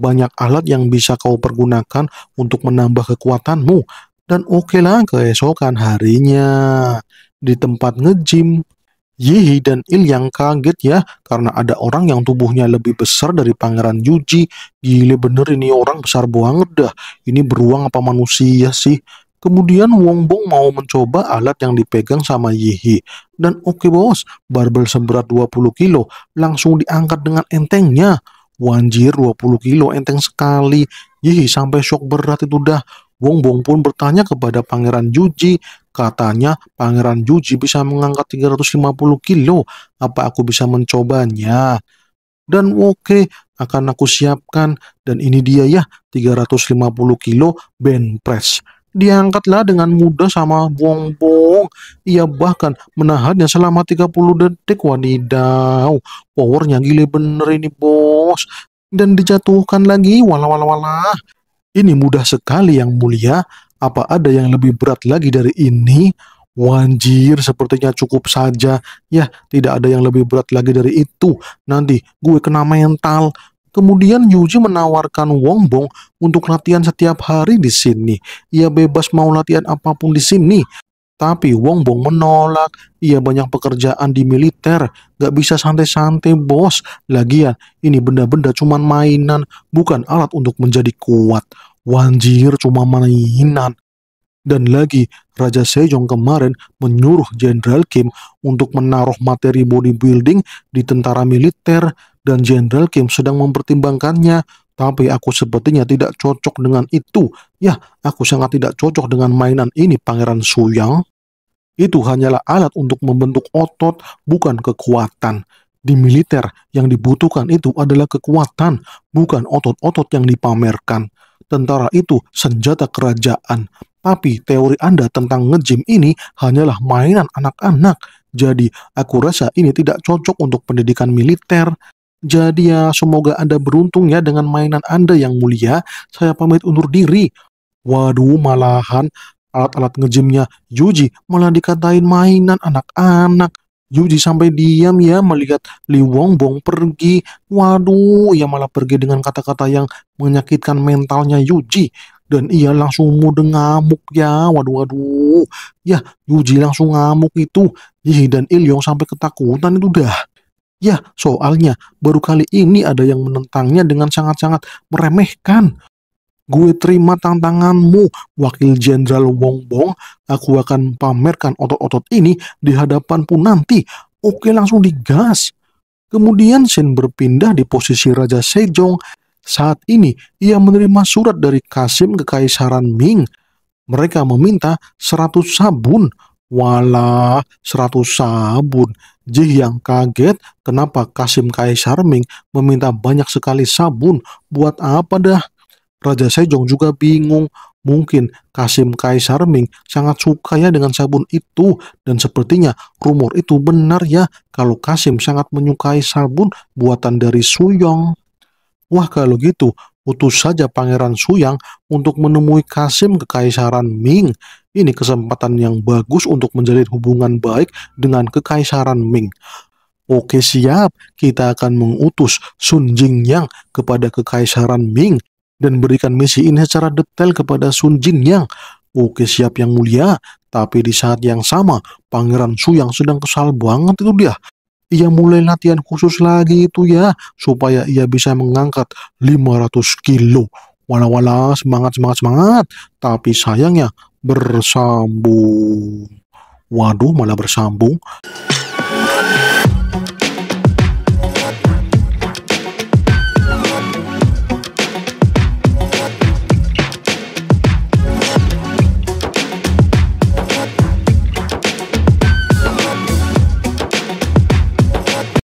Banyak alat yang bisa kau pergunakan untuk menambah kekuatanmu. Dan oke okay keesokan harinya di tempat ngejim. Yihi dan Il yang kaget ya karena ada orang yang tubuhnya lebih besar dari Pangeran Yuji. Gile bener ini orang besar banget dah. Ini beruang apa manusia sih? Kemudian Wong Bong mau mencoba alat yang dipegang sama Yihi. Dan oke okay bos, barbel seberat 20 kilo langsung diangkat dengan entengnya. Wanjir 20 kilo enteng sekali. Yihi sampai shock berat itu dah. Wong Bong pun bertanya kepada Pangeran Juji. Katanya Pangeran Juji bisa mengangkat 350 kilo. Apa aku bisa mencobanya? Dan oke, okay, akan aku siapkan. Dan ini dia ya, 350 kilo band press. Diangkatlah dengan mudah sama Wong Bong. Ia bahkan menahannya selama 30 detik. Wadidaw, powernya gile bener ini bos dan dijatuhkan lagi walah walah walah ini mudah sekali yang mulia, apa ada yang lebih berat lagi dari ini? Wanjir, sepertinya cukup saja. Ya, tidak ada yang lebih berat lagi dari itu. Nanti gue kena mental. Kemudian Yuji menawarkan Wong Bong untuk latihan setiap hari di sini. Ia bebas mau latihan apapun di sini. Tapi Wong Bong menolak. Ia banyak pekerjaan di militer, gak bisa santai-santai bos. Lagian, ini benda-benda cuman mainan, bukan alat untuk menjadi kuat. Wanjir cuma mainan. Dan lagi, Raja Sejong kemarin menyuruh Jenderal Kim untuk menaruh materi bodybuilding di tentara militer dan Jenderal Kim sedang mempertimbangkannya tapi aku sepertinya tidak cocok dengan itu. Ya, aku sangat tidak cocok dengan mainan ini, Pangeran Suyang. Itu hanyalah alat untuk membentuk otot, bukan kekuatan. Di militer, yang dibutuhkan itu adalah kekuatan, bukan otot-otot yang dipamerkan. Tentara itu senjata kerajaan. Tapi teori Anda tentang ngejim ini hanyalah mainan anak-anak. Jadi, aku rasa ini tidak cocok untuk pendidikan militer, jadi ya, semoga Anda beruntung ya dengan mainan Anda yang mulia. Saya pamit undur diri. Waduh, malahan alat-alat ngejimnya Yuji malah dikatain mainan anak-anak. Yuji sampai diam ya melihat Li bong pergi. Waduh, ia malah pergi dengan kata-kata yang menyakitkan mentalnya Yuji. Dan ia langsung mode ngamuk ya, waduh waduh. Ya, Yuji langsung ngamuk itu. Ih, dan Il Yong sampai ketakutan itu dah. Ya, soalnya baru kali ini ada yang menentangnya dengan sangat-sangat meremehkan. Gue terima tantanganmu, Wakil Jenderal Wong Bong. Aku akan pamerkan otot-otot ini di hadapan pun nanti. Oke, langsung digas. Kemudian Shen berpindah di posisi Raja Sejong. Saat ini, ia menerima surat dari Kasim ke Kaisaran Ming. Mereka meminta seratus sabun. Walah, seratus sabun. Jih yang kaget kenapa Kasim Kaisar Ming meminta banyak sekali sabun buat apa dah. Raja Sejong juga bingung. Mungkin Kasim Kaisar Ming sangat suka ya dengan sabun itu dan sepertinya rumor itu benar ya kalau Kasim sangat menyukai sabun buatan dari Suyong. Wah kalau gitu utus saja Pangeran Suyang untuk menemui Kasim ke Kaisaran Ming ini kesempatan yang bagus untuk menjalin hubungan baik dengan Kekaisaran Ming. Oke siap, kita akan mengutus Sun Jingyang kepada Kekaisaran Ming dan berikan misi ini secara detail kepada Sun Jingyang. Oke siap yang mulia, tapi di saat yang sama Pangeran Su yang sedang kesal banget itu dia. Ia mulai latihan khusus lagi itu ya, supaya ia bisa mengangkat 500 kilo. Wala-wala semangat semangat semangat, tapi sayangnya bersambung. Waduh, malah bersambung.